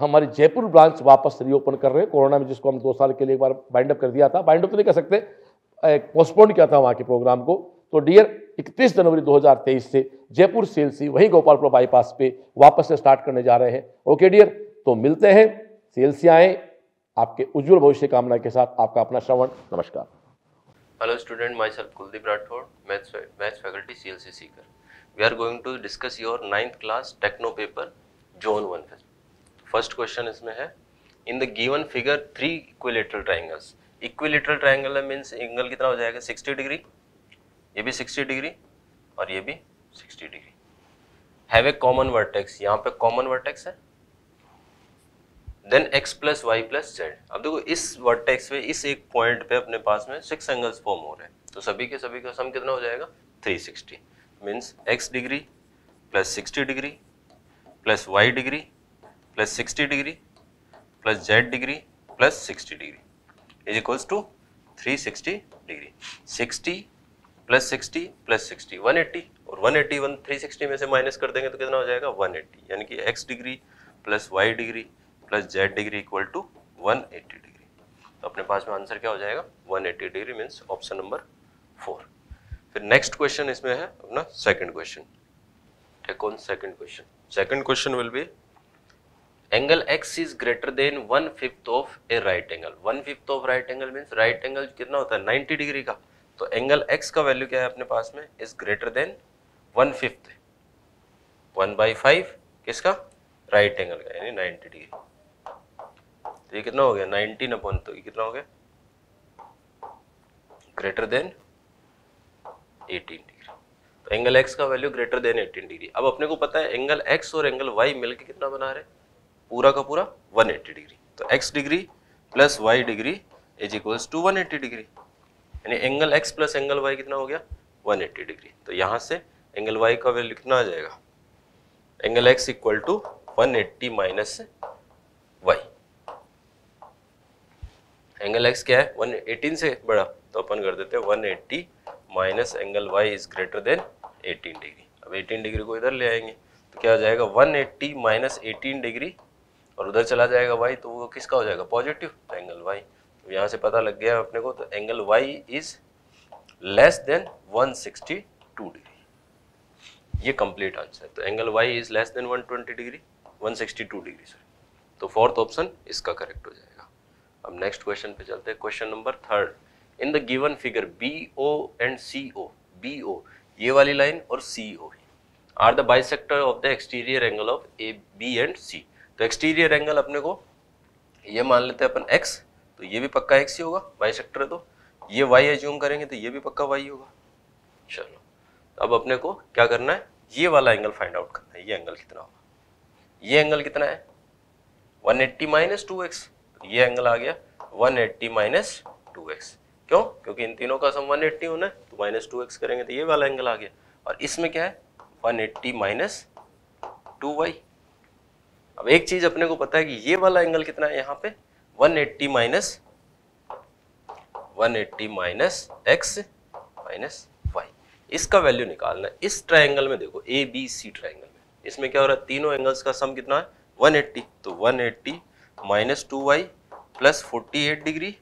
हमारी जयपुर ब्रांच वापस रीओपन कर रहे हैं कोरोना में जिसको हम दो साल के लिए एक बार बाइंड अप कर दिया था बाइंड अप तो नहीं कर सकते पोस्टपोन किया था वहाँ के प्रोग्राम को तो डियर 31 जनवरी 2023 से जयपुर सेल से वहीं गोपालपुर बाईपास पे वापस से स्टार्ट करने जा रहे हैं ओके डियर तो मिलते हैं सेल आए आपके उज्जवल भविष्य कामना के साथ आपका अपना श्रवण नमस्कार hello student my self Kuldeep Rathore maths maths faculty C L C Sikar we are going to discuss your ninth class techno paper zone one fest first question इसमें है in the given figure three equilateral triangles equilateral triangle है means angle कितना हो जाएगा 60 degree ये भी 60 degree और ये भी 60 degree have a common vertex यहाँ पे कॉमन वर्टेक्स है then x plus Y plus z अब देखो इस वर्टेक्स पे इस एक पॉइंट पे अपने पास में सिक्स एंगल्स फॉर्म हो रहे हैं तो सभी के सभी का सम कितना हो जाएगा 360 sixty means x degree plus sixty degree plus y degree plus sixty degree plus z degree plus sixty degree is equals to three sixty degree sixty plus sixty plus sixty one eighty और one eighty one three sixty में से minus कर देंगे तो कितना हो जाएगा one eighty यानी कि x degree plus y degree plus z degree equal to one eighty degree तो अपने पास में आंसर क्या हो जाएगा one eighty degree means option number four फिर नेक्स्ट क्वेश्चन इसमें है अपना second question take on second question second question will be angle x is greater than one fifth of a right angle one fifth of right angle means right angle कितना होता है ninety degree का तो angle x का value क्या है अपने पास में is greater than one fifth one by five किसका राइट एंगल का यानी नाइन्टी डिग्री तो ये कितना हो गया नाइनटीन अपॉन तो ये कितना हो गया ग्रेटर देन एटीन डिग्री तो एंगल एक्स का value greater than eighteen degree अब अपने को पता है एंगल एक्स और एंगल वाई मिलकर कितना बना रहे हैं पूरा का पूरा 180 डिग्री तो x degree plus y degree is equals to 180 degree यानी angle x plus angle y कितना हो गया 180 डिग्री तो यहाँ से एंगल y का वैल्यू कितना आ जाएगा angle x equal to 180 eighty minus y angle x क्या है 118 से बड़ा तो अपन कर देते हैं 180 eighty minus angle y is greater than 18 degree अब 18 डिग्री को इधर ले आएंगे तो क्या हो जाएगा 180 एट्टी माइनस एटीन डिग्री और उधर चला जाएगा वाई तो वो किसका हो जाएगा पॉजिटिव एंगल वाई तो यहाँ से पता लग गया अपने को तो angle y is less than 162 degree ये कंप्लीट आंसर है तो angle y is less than 120 degree 162 degree sir तो फोर्थ ऑप्शन इसका करेक्ट हो जाएगा अब नेक्स्ट क्वेश्चन पे चलते हैं question number third in the given figure B O and C O B O ये वाली लाइन और C O are the bisector of the exterior angle of A B and सी तो एक्सटीरियर एंगल अपने को ये मान लेते हैं अपन एक्स तो ये भी पक्का एक्स ही होगा वाई सेक्टर है तो ये वाई एज्यूम करेंगे तो ये भी पक्का वाई होगा चलो तो अब अपने को क्या करना है ये वाला एंगल फाइंड आउट करना है ये एंगल कितना होगा ये एंगल कितना है 180 एट्टी माइनस टू एक्स ये एंगल आ गया 180 एट्टी माइनस टू एक्स क्यों क्योंकि इन तीनों का सम 180 होना है तो माइनस टू एक्स करेंगे तो ये वाला एंगल आ गया और इसमें क्या है 180 एट्टी माइनस टू वाई अब एक चीज अपने को पता है कि ये वाला एंगल कितना है यहाँ पे 180 eighty minus one eighty minus x minus y इसका वैल्यू निकालना है इस ट्राइंगल में देखो ए बी सी ट्राइंगल में इसमें क्या हो रहा है तीनों एंगल्स का सम कितना है 180 तो 180 eighty minus two y plus forty eight degree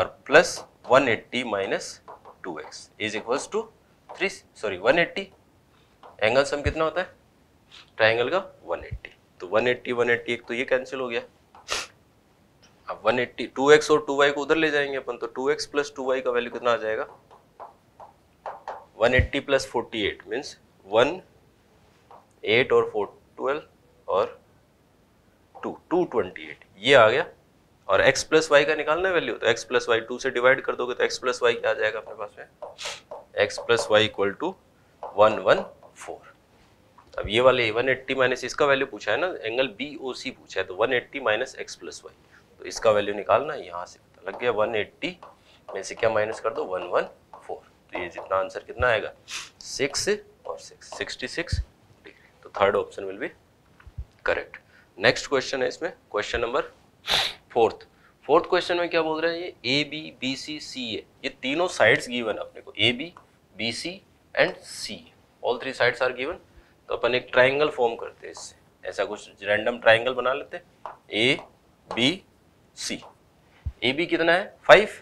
और plus 180 eighty minus two x is equals to three sorry 180 angle sum कितना होता है ट्राइंगल का 180 तो 180 180 एक तो ये कैंसिल हो गया अब 180 2x और 2y को उधर ले जाएंगे अपन तो 2x एक्स प्लस टू का वैल्यू कितना आ जाएगा 180 eighty plus forty eight means one eight और फोर ट्वेल्व और टू टू ट्वेंटी एट ये आ गया और x प्लस वाई का निकालना है वैल्यू तो x प्लस वाई टू से डिवाइड कर दोगे तो x प्लस वाई क्या आ जाएगा अपने पास में x plus y equal to one one four अब ये वाले 180 एट्टी माइनस इसका वैल्यू पूछा है ना एंगल बी ओ सी पूछा है तो 180 eighty minus x plus y तो इसका वैल्यू निकालना यहाँ से पता लग गया 180 एट्टी में से क्या माइनस कर दो 114 तो ये जितना आंसर कितना आएगा सिक्स और सिक्स सिक्सटी सिक्स डिग्री तो third option will be correct next question है इसमें question number fourth fourth question में क्या बोल रहे हैं ये ए B B C C A ये तीनों साइड्स गिवन अपने को A B B C and C all three sides are given तो अपन एक ट्राइंगल फॉर्म करते हैं इससे ऐसा कुछ रैंडम ट्राइंगल बना लेते ए बी सी ए बी कितना है five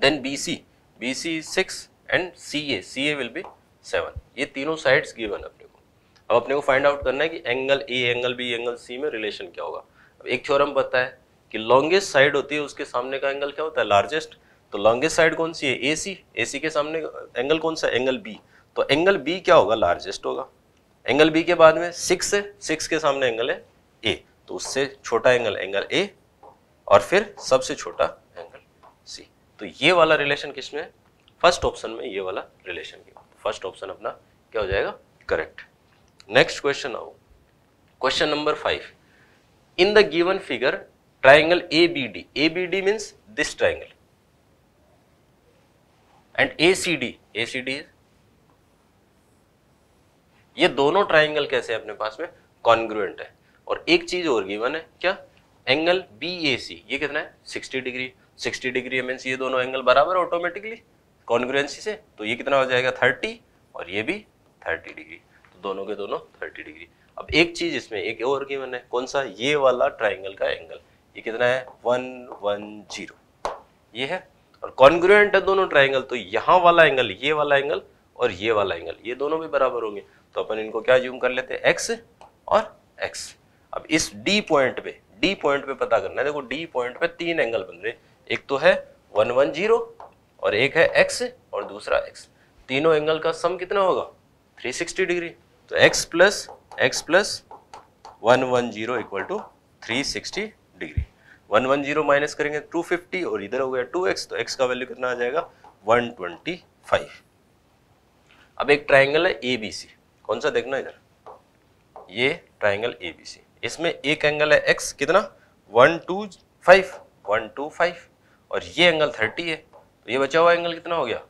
then B C B C six and C A C A will be seven ये तीनों साइड्स गिवन अपने को अब अपने को फाइंड आउट करना है कि angle A angle B angle C में रिलेशन क्या होगा अब एक थ्योरम पता है कि लॉन्गेस्ट साइड होती है उसके सामने का एंगल क्या होता है लार्जेस्ट तो लॉन्गेस्ट साइड कौन सी है ए सी ए सी के सामने एंगल कौन सा एंगल बी तो एंगल बी क्या होगा लार्जेस्ट होगा एंगल बी के बाद में सिक्स है सिक्स के सामने एंगल है ए तो उससे छोटा एंगल एंगल ए और फिर सबसे छोटा एंगल सी तो ये वाला रिलेशन किस में फर्स्ट ऑप्शन में ये वाला रिलेशन की फर्स्ट ऑप्शन अपना क्या हो जाएगा करेक्ट नेक्स्ट क्वेश्चन आओ question number five in the given figure triangle A B D A B D means this triangle and A C D A C D is ये दोनों triangle कैसे अपने पास में कॉन्ग्रुएंट है और एक चीज और गिवन है क्या एंगल बी ए सी ये कितना है sixty degree sixty degree means ये दोनों एंगल बराबर ऑटोमेटिकली कॉन्ग्रुएंसी से तो ये कितना हो जाएगा थर्टी और ये भी थर्टी डिग्री तो दोनों के दोनों थर्टी डिग्री अब एक चीज इसमें एक और गिवन है कौन सा ये वाला ट्राइंगल का एंगल ये कितना है वन वन जीरो ये है और कॉन्ग्रुएंट है दोनों ट्राइंगल तो यहाँ वाला एंगल ये वाला एंगल और ये वाला एंगल ये दोनों भी बराबर होंगे तो अपन इनको क्या जूम कर लेते हैं एक्स और एक्स अब इस डी पॉइंट पे डी पॉइंट पे पता करना है देखो डी पॉइंट पे तीन एंगल बन रहे एक तो है वन वन जीरो और एक है एक्स और दूसरा एक्स तीनों एंगल का सम कितना होगा थ्री सिक्सटी डिग्री तो x plus x plus one one zero equal to three sixty degree one one zero minus करेंगे टू फिफ्टी और इधर हो गया टू एक्स तो एक्स का वैल्यू कितना आ जाएगा वन ट्वेंटी फाइव अब एक ट्राइंगल है ए बी सी कौन सा देखना इधर ये ट्राइंगल ए बी सी इसमें एक एंगल है एक्स कितना one two five one two five और ये एंगल थर्टी है तो ये बचा हुआ एंगल कितना हो गया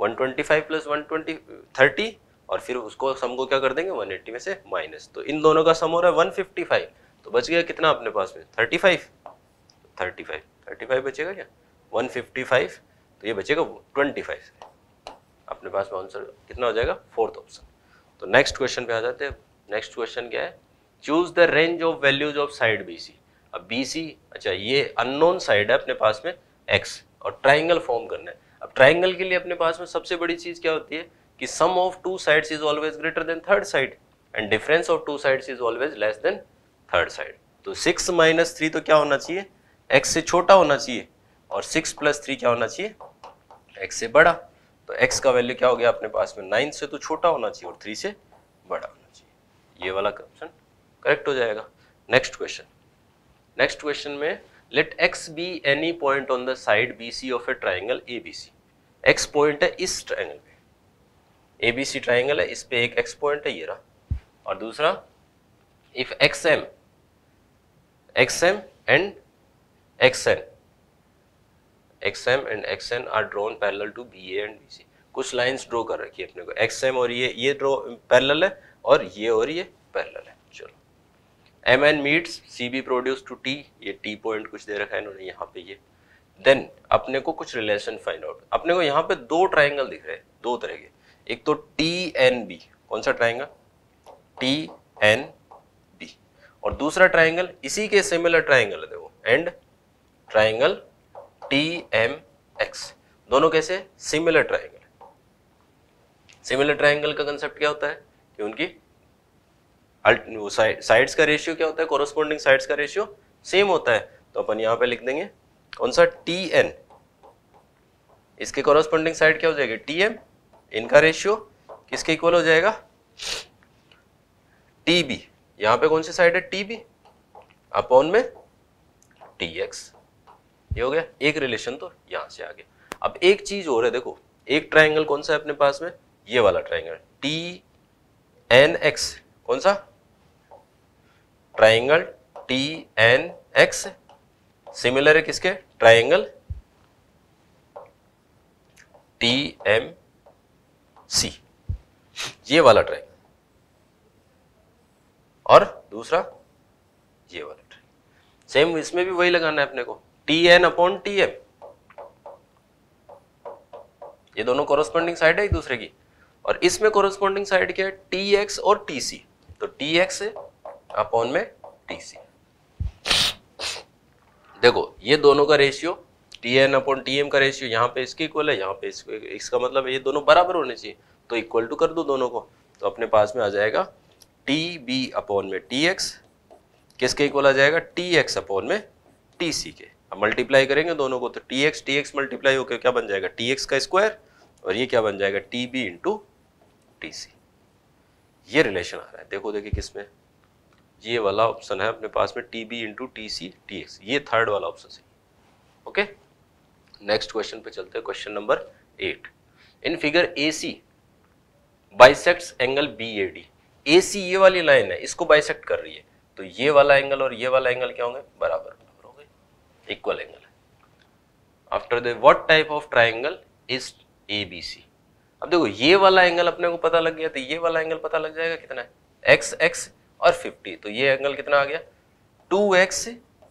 one twenty five plus one twenty thirty और फिर उसको सम को क्या कर देंगे वन एट्टी में से माइनस तो इन दोनों का सम हो रहा है वन फिफ्टी फाइव तो बच गया कितना अपने पास में thirty five thirty five thirty five बचेगा क्या वन फिफ्टी फाइव तो ये बचेगा ट्वेंटी फाइव अपने पास में आंसर कितना हो जाएगा फोर्थ ऑप्शन तो नेक्स्ट क्वेश्चन पे आ जाते हैं नेक्स्ट क्वेश्चन क्या है choose the range of values of side B C अब बी सी अच्छा ये अननोन साइड है अपने पास में एक्स और ट्राइंगल फॉर्म करना है अब ट्राइंगल के लिए अपने पास में सबसे बड़ी चीज़ क्या होती है कि sum of two sides is always greater than third side and difference of two sides is always less than third side तो सिक्स माइनस थ्री तो क्या होना चाहिए एक्स से छोटा होना चाहिए और सिक्स प्लस थ्री क्या होना चाहिए एक्स से बड़ा तो x का वैल्यू क्या हो गया अपने पास में नाइन से तो छोटा होना चाहिए और थ्री से बड़ा होना चाहिए ये वाला ऑप्शन करेक्ट हो जाएगा नेक्स्ट क्वेश्चन नेक्स्ट क्वेश्चन में let x B any point on the side B C of a triangle A B C X point है इस ट्राइंगल पे ए बी सी ट्राइंगल है इस पे एक एक्स पॉइंट है ये रहा और दूसरा if X M X M and X N XM and XN are drawn parallel to BA and BC कुछ लाइंस ड्रॉ कर रखी है अपने को XM और ये ये ड्रॉ पैरेलल है और ये और ये पैरेलल है चलो M N meets C B produce to T ये टी पॉइंट कुछ दे रखा है इन्होंने यहाँ पे ये देन अपने को कुछ रिलेशन फाइंड आउट अपने को यहाँ पे दो ट्राइंगल दिख रहे हैं दो तरह के एक तो टी एन बी कौन सा ट्राइंगल टी एन बी और दूसरा ट्राइंगल इसी के सिमिलर ट्राइंगल है देखो and triangle T M X दोनों कैसे सिमिलर ट्राइंगल सिमिलर ट्राइंगल का कंसेप्ट क्या होता है कि उनकी साइड्स का रेशियो क्या होता है कोरोस्पोंडिंग साइड्स का रेशियो सेम होता है तो अपन यहां पे लिख देंगे कौन सा टी एन इसके कोरोस्पोंडिंग साइड क्या हो जाएगी टी एम इनका रेशियो किसके इक्वल हो जाएगा टी बी यहां पे कौन सी साइड है टी बी अपॉन में टी एक्स ये हो गया एक रिलेशन तो यहां से आ गया अब एक चीज और है देखो एक ट्राइंगल कौन सा है अपने पास में ये वाला ट्राइंगल टी एन एक्स कौन सा triangle T N X similar है किसके ट्राइंगल टी एम सी ये वाला ट्राइंगल और दूसरा ये वाला ट्राइंगल सेम इसमें भी वही लगाना है अपने को T N upon T M ये दोनों कोरोस्पॉन्डिंग साइड है एक दूसरे की और इसमें कोरोस्पॉन्डिंग साइड क्या है टी एक्स और टी सी तो टी एक्स अपॉन में टी सी देखो ये दोनों का ratio T N upon T M का रेशियो यहाँ पे इसके इक्वल है यहाँ पे इसके इसका मतलब ये दोनों बराबर होने चाहिए तो इक्वल टू कर दो दोनों को तो अपने पास में आ जाएगा टी बी अपॉन में टी एक्स किसके इक्वल आ जाएगा टी एक्स अपॉन में टी सी के अब मल्टीप्लाई करेंगे दोनों को तो T X T X multiply होकर क्या बन जाएगा टी एक्स का स्क्वायर और ये क्या बन जाएगा T B into T C ये रिलेशन आ रहा है देखो देखिए किसमें ये वाला ऑप्शन है अपने पास में T B into T C T X ये थर्ड वाला ऑप्शन सही ओके नेक्स्ट क्वेश्चन पे चलते हैं question number eight in figure A C bisects angle B A D A C ये वाली लाइन है इसको बाइसेक्ट कर रही है तो ये वाला एंगल और ये वाला एंगल क्या होंगे बराबर equal angle. After the what type of triangle is ABC? अब देखो ये वाला एंगल अपने को पता लग गया तो ये वाला एंगल पता लग जाएगा कितना है x x और 50 तो ये एंगल कितना आ गया 2x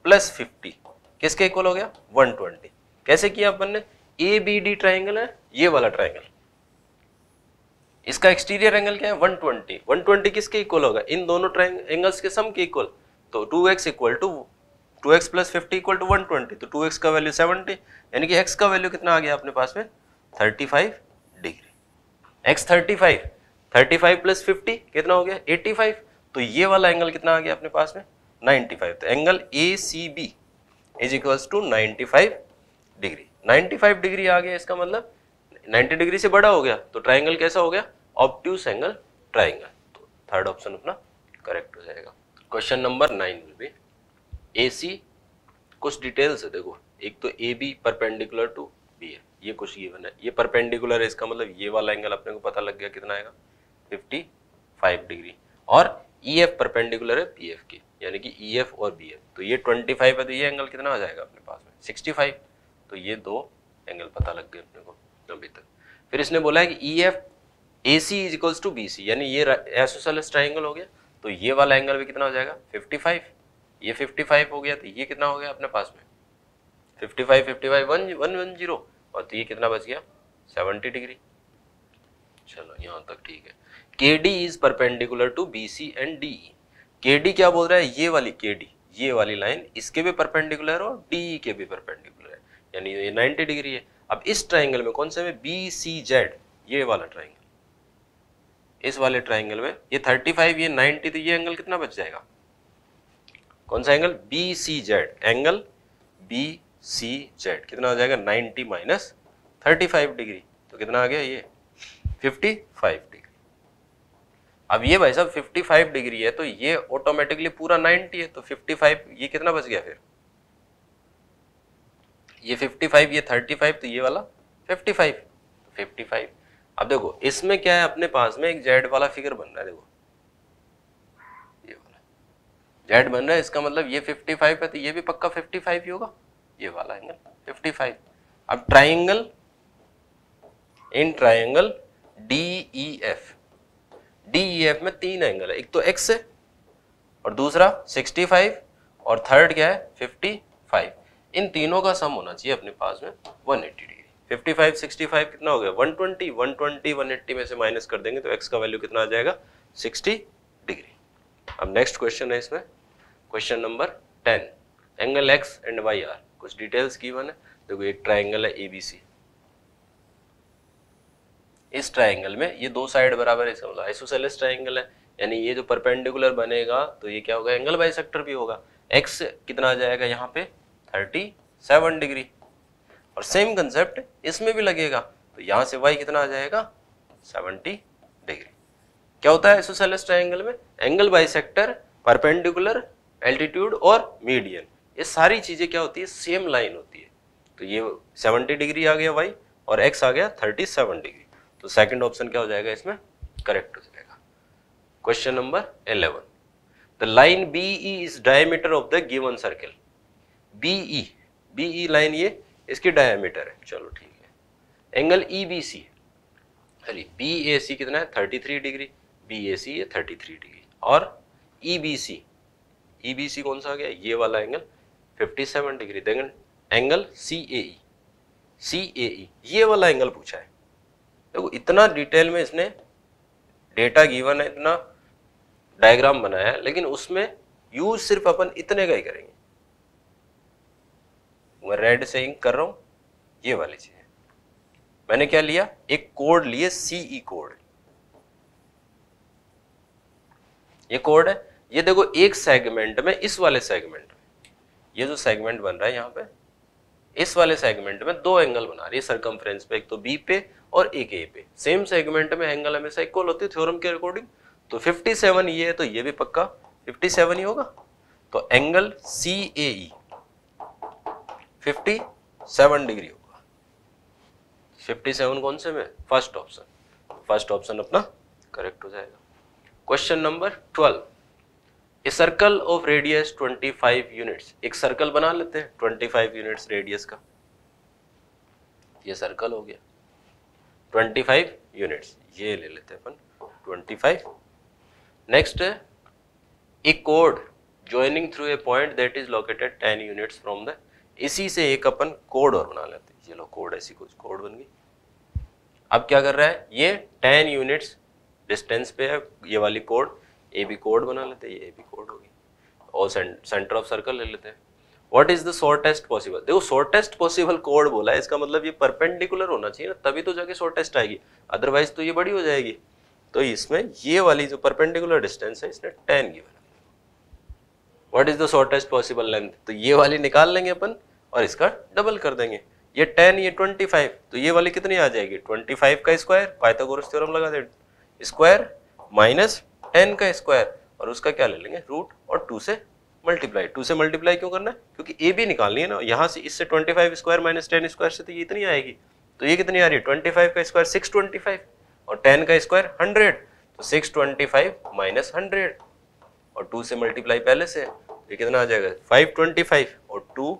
प्लस फिफ्टी किसके इक्वल हो गया 120 कैसे किया अपन ने ए बी डी ट्राइंगल है ये वाला ट्राइंगल इसका एक्सटीरियर एंगल क्या है 120 120 किसके इक्वल होगा इन दोनों एंगल्स के सम के इक्वल तो 2x X equal to two x plus fifty equal to one twenty तो टू एक्स का वैल्यू सेवेंटी यानी कि एक्स का वैल्यू कितना आ गया अपने पास में thirty five degree X thirty five thirty five plus fifty कितना हो गया एट्टी फाइव तो ये वाला एंगल कितना आ गया अपने पास में नाइन्टी फाइव तो angle A C B is equals to ninety five degree ninety five degree आ गया इसका मतलब नाइन्टी डिग्री से बड़ा हो गया तो ट्राइंगल कैसा हो गया ऑप्ट्यूस एंगल ट्राइंगल तो थर्ड ऑप्शन अपना करेक्ट हो जाएगा question number nine will be A C कुछ डिटेल्स है देखो एक तो A B perpendicular to B है ये कुछ ये बना ये परपेंडिकुलर है इसका मतलब ये वाला एंगल अपने को पता लग गया कितना आएगा 55 डिग्री और ई एफ परपेंडिकुलर है पी एफ के यानी कि ई e एफ और बी एफ तो ये 25 है तो ये एंगल कितना आ जाएगा अपने पास में 65 तो ये दो एंगल पता लग गए अपने को अभी तक फिर इसने बोला है कि E F A C is equals to B C यानी ये एसोसलस ट्राइंगल हो गया तो ये वाला एंगल भी कितना हो जाएगा 55 ये 55 हो गया तो ये कितना हो गया अपने पास में 55 55 वन वन वन जीरो और तो ये कितना बच गया 70 डिग्री चलो यहाँ तक ठीक है K D is perpendicular to B C and D K D क्या बोल रहा है ये वाली के डी ये वाली लाइन इसके भी परपेंडिकुलर और डी के भी परपेंडिकुलर है यानी ये 90 डिग्री है अब इस ट्राइंगल में कौन से में बी सी जेड ये वाला ट्राइंगल इस वाले ट्राइंगल में ये 35 ये 90 तो ये एंगल कितना बच जाएगा कौन सा angle B C Z angle B C Z कितना हो जाएगा 90 माइनस थर्टी डिग्री तो कितना आ गया ये 55 डिग्री अब ये भाई साहब 55 डिग्री है तो ये ऑटोमेटिकली पूरा 90 है तो 55 ये कितना बच गया फिर ये 55 ये 35 तो ये वाला 55 55 अब देखो इसमें क्या है अपने पास में एक जेड वाला फिगर बन रहा है देखो जेड बन रहा है इसका मतलब ये 55 है तो ये भी पक्का 55 ही होगा ये वाला एंगल 55 अब triangle in triangle D E F D E F में तीन एंगल है एक तो एक्स है और दूसरा 65 और थर्ड क्या है 55 इन तीनों का सम होना चाहिए अपने पास में 180 डिग्री 55 65 कितना हो गया 120 120 180 में से माइनस कर देंगे तो एक्स का वैल्यू कितना आ जाएगा 60 डिग्री अब नेक्स्ट क्वेश्चन है इसमें question number ten angle X and Y are कुछ डिटेल्स की वन है देखो एक ट्राइंगल है ए बी सी इस ट्राइंगल में ये दो साइड बराबर है समझो आइसोसेलिस ट्राइंगल है यानी ये जो परपेंडिकुलर बनेगा तो ये क्या होगा एंगल बाई भी होगा एक्स कितना आ जाएगा यहाँ पे 37 डिग्री और सेम कंसेप्ट इसमें भी लगेगा तो यहाँ से वाई कितना आ जाएगा सेवनटी डिग्री क्या होता है आइसोसेलिस ट्राइंगल में एंगल बाई परपेंडिकुलर एल्टीट्यूड और मीडियन ये सारी चीज़ें क्या होती है सेम लाइन होती है तो ये 70 डिग्री आ गया वाई और एक्स आ गया 37 डिग्री तो सेकंड ऑप्शन क्या हो जाएगा इसमें करेक्ट हो जाएगा question number 11 the line B E is diameter of the given circle B E B E line ये इसकी डायमीटर है चलो ठीक है एंगल ई बी सी चलिए बी ए सी कितना है 33 डिग्री बी ए सी ये 33 डिग्री और ई बी सी ई e कौन सा आ गया ये वाला एंगल 57 डिग्री देंगे angle C A C A ये वाला एंगल पूछा है देखो तो इतना डिटेल में इसने डेटा गिवन है इतना डायग्राम बनाया है लेकिन उसमें यूज सिर्फ अपन इतने का ही करेंगे मैं रेड से इंक कर रहा हूं ये वाली चीज मैंने क्या लिया एक कोड लिए सीई कोड e ये कोड है ये देखो एक सेगमेंट में इस वाले सेगमेंट में ये जो सेगमेंट बन रहा है यहाँ पे इस वाले सेगमेंट में दो एंगल बना रही है सरकमफ्रेंस पे एक तो बी पे और एक ए पे सेम सेगमेंट में एंगल हमेशा इक्वल होती है थ्योरम के अकॉर्डिंग तो 57 ये है तो ये भी पक्का 57 ही होगा तो angle C A fifty seven degree होगा 57 कौन से में फर्स्ट ऑप्शन फर्स्ट ऑप्शन अपना करेक्ट हो जाएगा question number twelve a circle of radius 25 units एक सर्कल बना लेते हैं 25 यूनिट्स रेडियस का ये सर्कल हो गया 25 यूनिट्स ये ले लेते हैं अपन 25 नेक्स्ट है एक कोड joining through a point that is located 10 units from the इसी से एक अपन कोड और बना लेते हैं ये लो कोड ऐसी कुछ कोड बन गई अब क्या कर रहा है ये 10 यूनिट्स डिस्टेंस पे है ये वाली कोड ए बी कोड बना लेते हैं ये ए बी कोड होगी और सेंटर ऑफ सर्कल ले लेते हैं what is the shortest possible देखो शॉर्टेस्ट पॉसिबल कोड बोला है इसका मतलब ये परपेंडिकुलर होना चाहिए ना तभी तो जाके शॉर्टेस्ट आएगी अदरवाइज तो ये बड़ी हो जाएगी तो इसमें ये वाली जो परपेंडिकुलर डिस्टेंस है इसने ten given what is the shortest possible length तो ये वाली निकाल लेंगे अपन और इसका डबल कर देंगे ये टेन ये ट्वेंटी फाइव तो ये वाली कितनी आ जाएगी ट्वेंटी फाइव का स्क्वायर पाइथागोरस थ्योरम लगा दे स्क्वायर माइनस एन का स्क्वायर और उसका क्या ले लेंगे रूट और टू से मल्टीप्लाई टू से मल्टीप्लाई क्यों करना है क्योंकि ए भी निकालनी है ना यहाँ से इससे twenty five square minus ten square से तो ये इतनी आएगी तो ये कितनी आ रही है ट्वेंटी फाइव का स्क्वायर सिक्स ट्वेंटी फाइव और टेन का स्क्वायर हंड्रेड तो six twenty five minus hundred और टू से मल्टीप्लाई पहले से तो ये कितना आ जाएगा फाइव ट्वेंटी फाइव और टू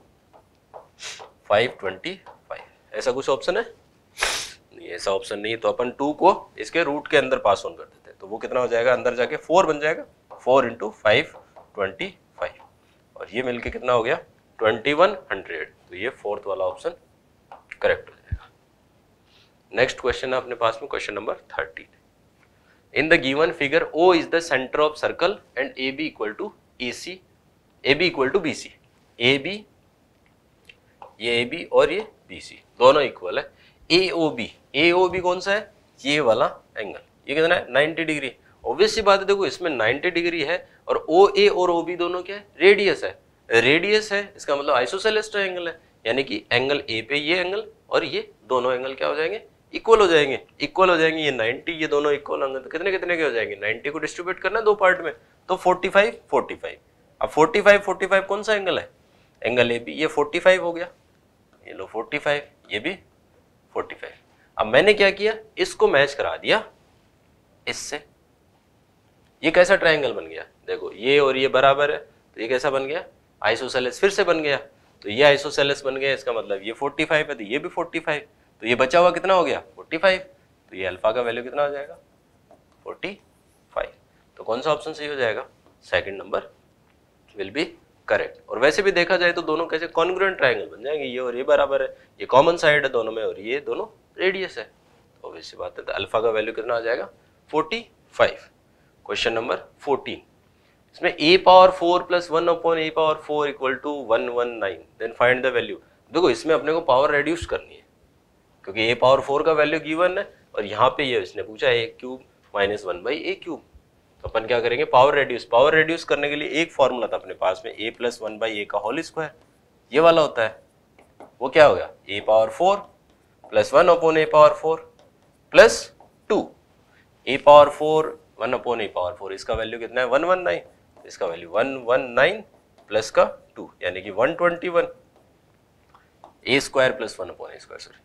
फाइव ट्वेंटी फाइव ऐसा कुछ ऑप्शन है नहीं ऐसा ऑप्शन नहीं है तो अपन टू को इसके रूट के अंदर पास ऑन कर देते तो वो कितना हो जाएगा अंदर जाके फोर बन जाएगा four into five twenty five और ये मिलके कितना हो गया ट्वेंटी वन हंड्रेड तो ये फोर्थ वाला ऑप्शन करेक्ट हो जाएगा नेक्स्ट क्वेश्चन है अपने पास में question number thirteen is the centre of circle and A B equal to A C A B equal to B C A B ये बी और ये बी सी दोनों इक्वल है ए बी ओ बी कौन सा है ये वाला एंगल ये कितना है नाइन्टी डिग्री ऑब्वियस सी बात है देखो इसमें 90 डिग्री है और ओ ए और ओ बी दोनों क्या है रेडियस है रेडियस है इसका मतलब आइसोसेलेस एंगल है यानी कि एंगल ए पे ये एंगल और ये दोनों एंगल क्या हो जाएंगे इक्वल हो जाएंगे इक्वल हो जाएंगे ये 90 ये दोनों इक्वल होंगे तो कितने कितने के हो जाएंगे 90 को डिस्ट्रीब्यूट करना दो पार्ट में तो 45 45 अब 45 45 कौन सा एंगल है एंगल ए बी ये 45 हो गया ये लो 45 ये भी 45 अब मैंने क्या किया इसको मैच करा दिया इससे ये कैसा ट्राइंगल बन गया देखो ये और ये बराबर है तो ये कैसा बन गया आइसोसेलेस फिर से बन गया तो ये आइसोसेलेस बन गया इसका मतलब ये 45 है तो ये भी 45 तो ये बचा हुआ कितना हो गया 45 तो ये अल्फा का वैल्यू कितना हो जाएगा 45 तो कौन सा ऑप्शन सही हो जाएगा second number will be correct और वैसे भी देखा जाए तो दोनों कैसे कॉन्ग्रेंट ट्राइंगल बन जाएंगे ये और ये बराबर है ये कॉमन साइड है दोनों में और ये दोनों रेडियस है तो वैसी बात है तो अल्फा का वैल्यू कितना आ जाएगा forty five question number fourteen इसमें A power four plus one upon A power four equal to one one nine then find the value देखो इसमें अपने को पावर रेड्यूस करनी है क्योंकि ए पावर फोर का वैल्यू गिवन है और यहाँ पे ये इसने पूछा A cube minus one by A cube तो अपन क्या करेंगे पावर रेड्यूस पावर रेड्यूस करने के लिए एक फॉर्मूला था अपने पास में A plus one by A का होल स्क्वायर ये वाला होता है वो क्या हो गया A power four plus one upon A power four plus two A power four one upon A power four इसका वैल्यू कितना है वन वन नाइन इसका value one one nine plus का टू यानी कि one twenty one A square plus one upon A square sorry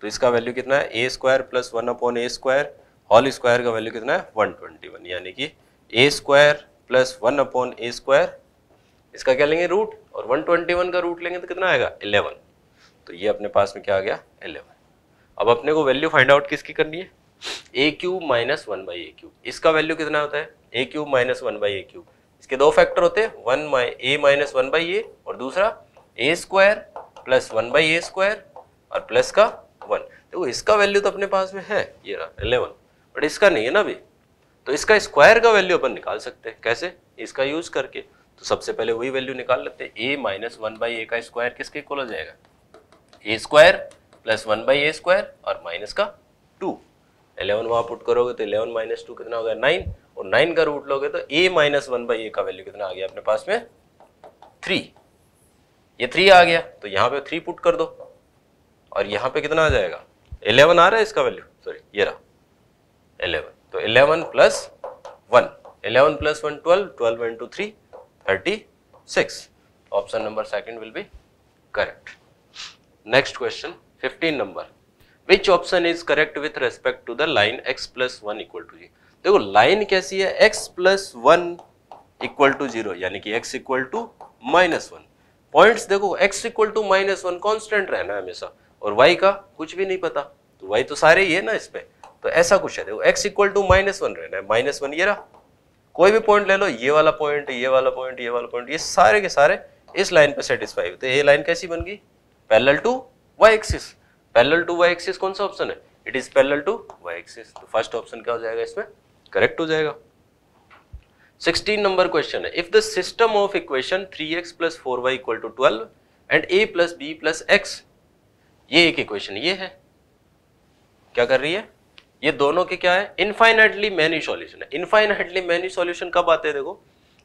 तो इसका value कितना है ए square plus one upon A square whole square का वैल्यू कितना है वन ट्वेंटी वन यानी कि A square plus one upon A square इसका क्या लेंगे रूट और वन ट्वेंटी वन का रूट लेंगे तो कितना आएगा इलेवन तो ये अपने पास में क्या आ गया इलेवन अब अपने को वैल्यू फाइंड आउट किसकी करनी है A cube minus one by A cube इसका वैल्यू कितना होता है A cube minus one by A cube इसके दो फैक्टर होते हैं one A minus one by A और दूसरा A square plus one by A square और प्लस का वन देखो तो इसका वैल्यू तो अपने पास में है ये रहा इलेवन बट इसका नहीं है ना अभी तो इसका स्क्वायर का वैल्यू अपन निकाल सकते हैं कैसे इसका यूज करके तो सबसे पहले वही वैल्यू निकाल लेते हैं A minus one by A का स्क्वायर किसके इक्वल हो जाएगा A square plus one by A square और माइनस का टू 11 वहां पुट करोगे तो 11 माइनस टू कितना हो गया नाइन और नाइन का रूट लोगे तो a minus one by A का वैल्यू कितना आ गया अपने पास में थ्री ये थ्री आ गया तो यहाँ पे थ्री पुट कर दो और यहाँ पे कितना आ जाएगा इलेवन आ रहा है इसका वैल्यू सॉरी ये रहा इलेवन तो eleven plus one eleven plus one twelve twelve into three thirty six option number second will be correct next question fifteen number which option is correct with respect to the line X plus one equal to zero देखो line कैसी है x plus one equal to zero यानी कि X equal to minus one point देखो X equal to minus one constant रहना हमेशा और Y का कुछ भी नहीं पता तो वाई तो सारे ही है ना इस इसमें तो ऐसा कुछ है देखो X equal to minus one रहना है माइनस वन ये रहा कोई भी पॉइंट ले लो ये वाला पॉइंट ये वाला पॉइंट ये वाला पॉइंट ये सारे के सारे इस लाइन पे सेटिस्फाई होते ये लाइन कैसी बन गई parallel to Y axis parallel to Y axis कौन सा ऑप्शन है it is parallel to Y axis तो फर्स्ट ऑप्शन क्या हो जाएगा इसमें करेक्ट हो जाएगा 16 नंबर क्वेश्चन है if the system of equation 3x X plus four Y equal to twelve and A plus B plus X ये एक इक्वेशन ये है क्या कर रही है ये दोनों के क्या है इनफाइनाइटली मैनी सॉल्यूशन है इनफाइनाइटली मैनी सॉल्यूशन कब आते हैं देखो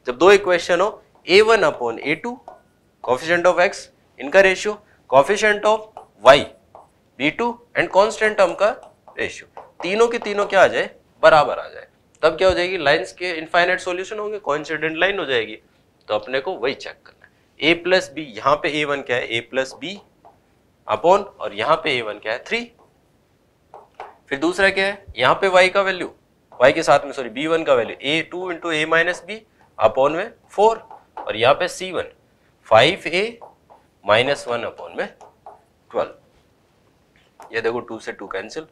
जब दो इक्वेशन हो a one upon a two coefficient of x इनका ratio coefficient of y b two and constant term का रेशियो तीनों के तीनों क्या आ जाए बराबर आ जाए तब क्या हो जाएगी लाइन्स के इनफाइनाइट सोल्यूशन होंगे कॉन्सिडेंट लाइन हो जाएगी तो अपने को वही चेक करना है ए प्लस बी यहाँ पे ए वन क्या है ए प्लस बी अपॉन और यहाँ पे ए वन क्या है थ्री फिर दूसरा क्या है यहाँ पे वाई का वैल्यू वाई के साथ में सॉरी बी वन का value a two into a minus b upon में फोर और यहाँ पे c one five a minus one upon में ट्वेल्व ये देखो टू से टू कैंसिल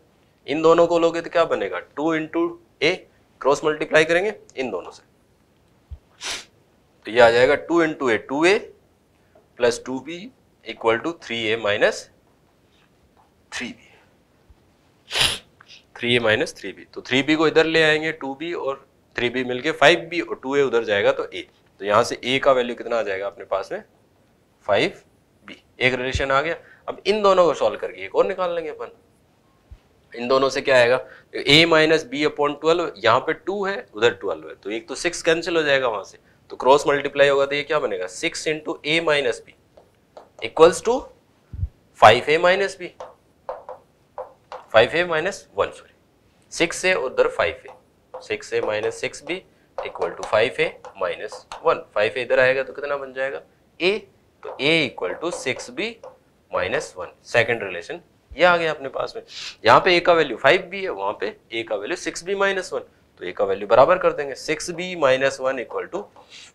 इन दोनों को लोगे तो क्या बनेगा two into a cross multiply करेंगे इन दोनों से तो ये आ जाएगा two into a two a plus two b equal to three a minus three b three a minus three b तो थ्री बी को इधर ले आएंगे टू बी और थ्री बी मिलके फाइव बी और टू ए उधर जाएगा तो ए तो यहां से ए का वैल्यू कितना आ जाएगा अपने पास में फाइव बी एक रिलेशन आ गया अब इन दोनों को सॉल्व करके एक और निकाल लेंगे अपन इन दोनों से क्या आएगा a minus b upon twelve यहाँ पे टू है उधर ट्वेल्व है तो एक तो सिक्स कैंसिल हो जाएगा वहां से तो क्रॉस मल्टीप्लाई होगा तो ये क्या बनेगा six into a minus b equals to five a minus b five a minus one sorry six a उधर five a six a minus six b equal to five a minus one five a इधर आएगा तो कितना बन जाएगा a तो a equal to six b minus one second relation ये आ गया अपने पास में यहाँ पे ए का वैल्यू फाइव बी है वहां पे ए का value six b minus one तो ए का वैल्यू बराबर कर देंगे six b minus one equal to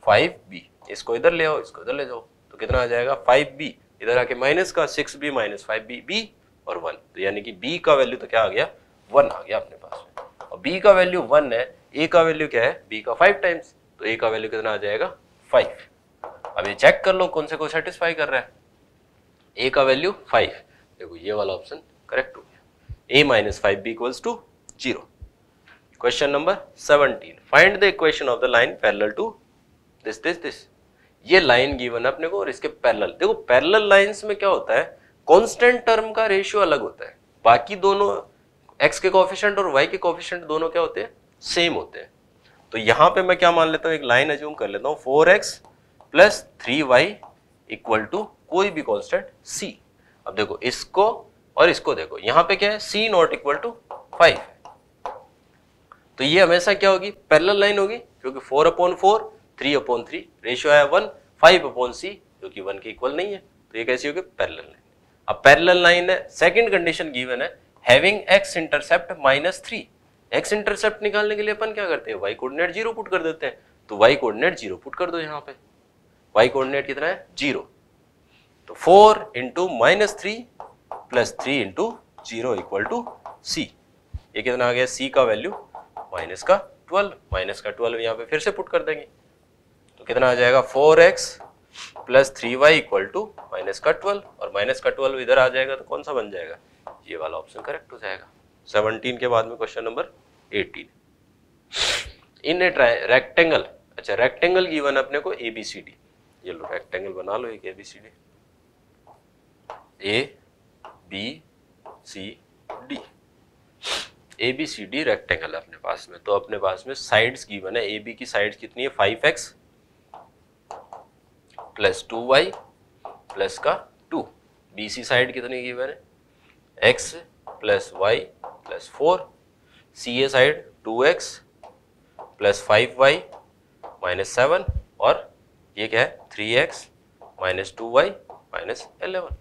five b इसको इधर ले आओ इसको इधर ले जाओ तो कितना आ जाएगा फाइव बी इधर आके माइनस का six b minus five b b और वन तो यानी कि बी का वैल्यू तो क्या आ गया वन आ गया अपने पास में और बी का वैल्यू वन है ए का वैल्यू क्या है बी का फाइव टाइम्स तो ए का वैल्यू कितना आ जाएगा फाइव अब ये चेक कर लो कौन से को सेटिस्फाई कर रहा है ए का वैल्यू फाइव देखो ये वाला ऑप्शन करेक्ट हो गया a minus five b equals to zero question number seventeen find the equation of the line parallel to this this this ये लाइन गिवन है अपने को और इसके पैरेलल देखो पैरेलल लाइंस में क्या होता है कॉन्स्टेंट टर्म का रेशियो अलग होता है बाकी दोनों एक्स के कॉफिशेंट और वाई के कॉफिशेंट दोनों क्या होते हैं सेम होते हैं तो यहां पे मैं क्या मान लेता हूं एक लाइन अज्यूम कर लेता हूं four x plus three y equal to कोई भी कॉन्स्टेंट सी अब देखो इसको और इसको देखो यहां पे क्या है c not equal to five तो ये हमेशा क्या होगी पैरल लाइन होगी क्योंकि four upon four three upon three ratio है वन फाइव अपॉन सी जो कि वन के इक्वल नहीं है तो ये कैसी होगी पैरल लाइन अब पैरल लाइन है सेकंड कंडीशन गिवन है having x intercept minus three x intercept निकालने के लिए अपन क्या करते हैं वाई कोऑर्डिनेट जीरो पुट कर देते हैं तो वाई कोऑर्डिनेट जीरो पुट कर दो यहाँ पे वाई कोऑर्डिनेट कितना है जीरो तो four into minus three plus three into zero equal to C ये कितना आ गया सी का वैल्यू माइनस का ट्वेल्व माइनस का ट्वेल्व यहाँ पे फिर से पुट कर देंगे तो कितना आ जाएगा four x plus three y equal to minus का ट्वेल्व और माइनस का ट्वेल्व इधर आ जाएगा तो कौन सा बन जाएगा ये वाला ऑप्शन करेक्ट हो जाएगा सेवनटीन के बाद में question number eighteen in a rectangle अच्छा रेक्टेंगल गिवन अपने को ए बी सी डी ये लो रेक्टेंगल बना लो एक A B C D A B C D A B C D rectangle है अपने पास में तो अपने पास में साइड्स की है ए बी की साइड्स कितनी है five x plus two y plus का टू बी सी साइड कितनी की है x plus Y plus four C A side two x plus five y minus seven और ये क्या है three x minus two y minus eleven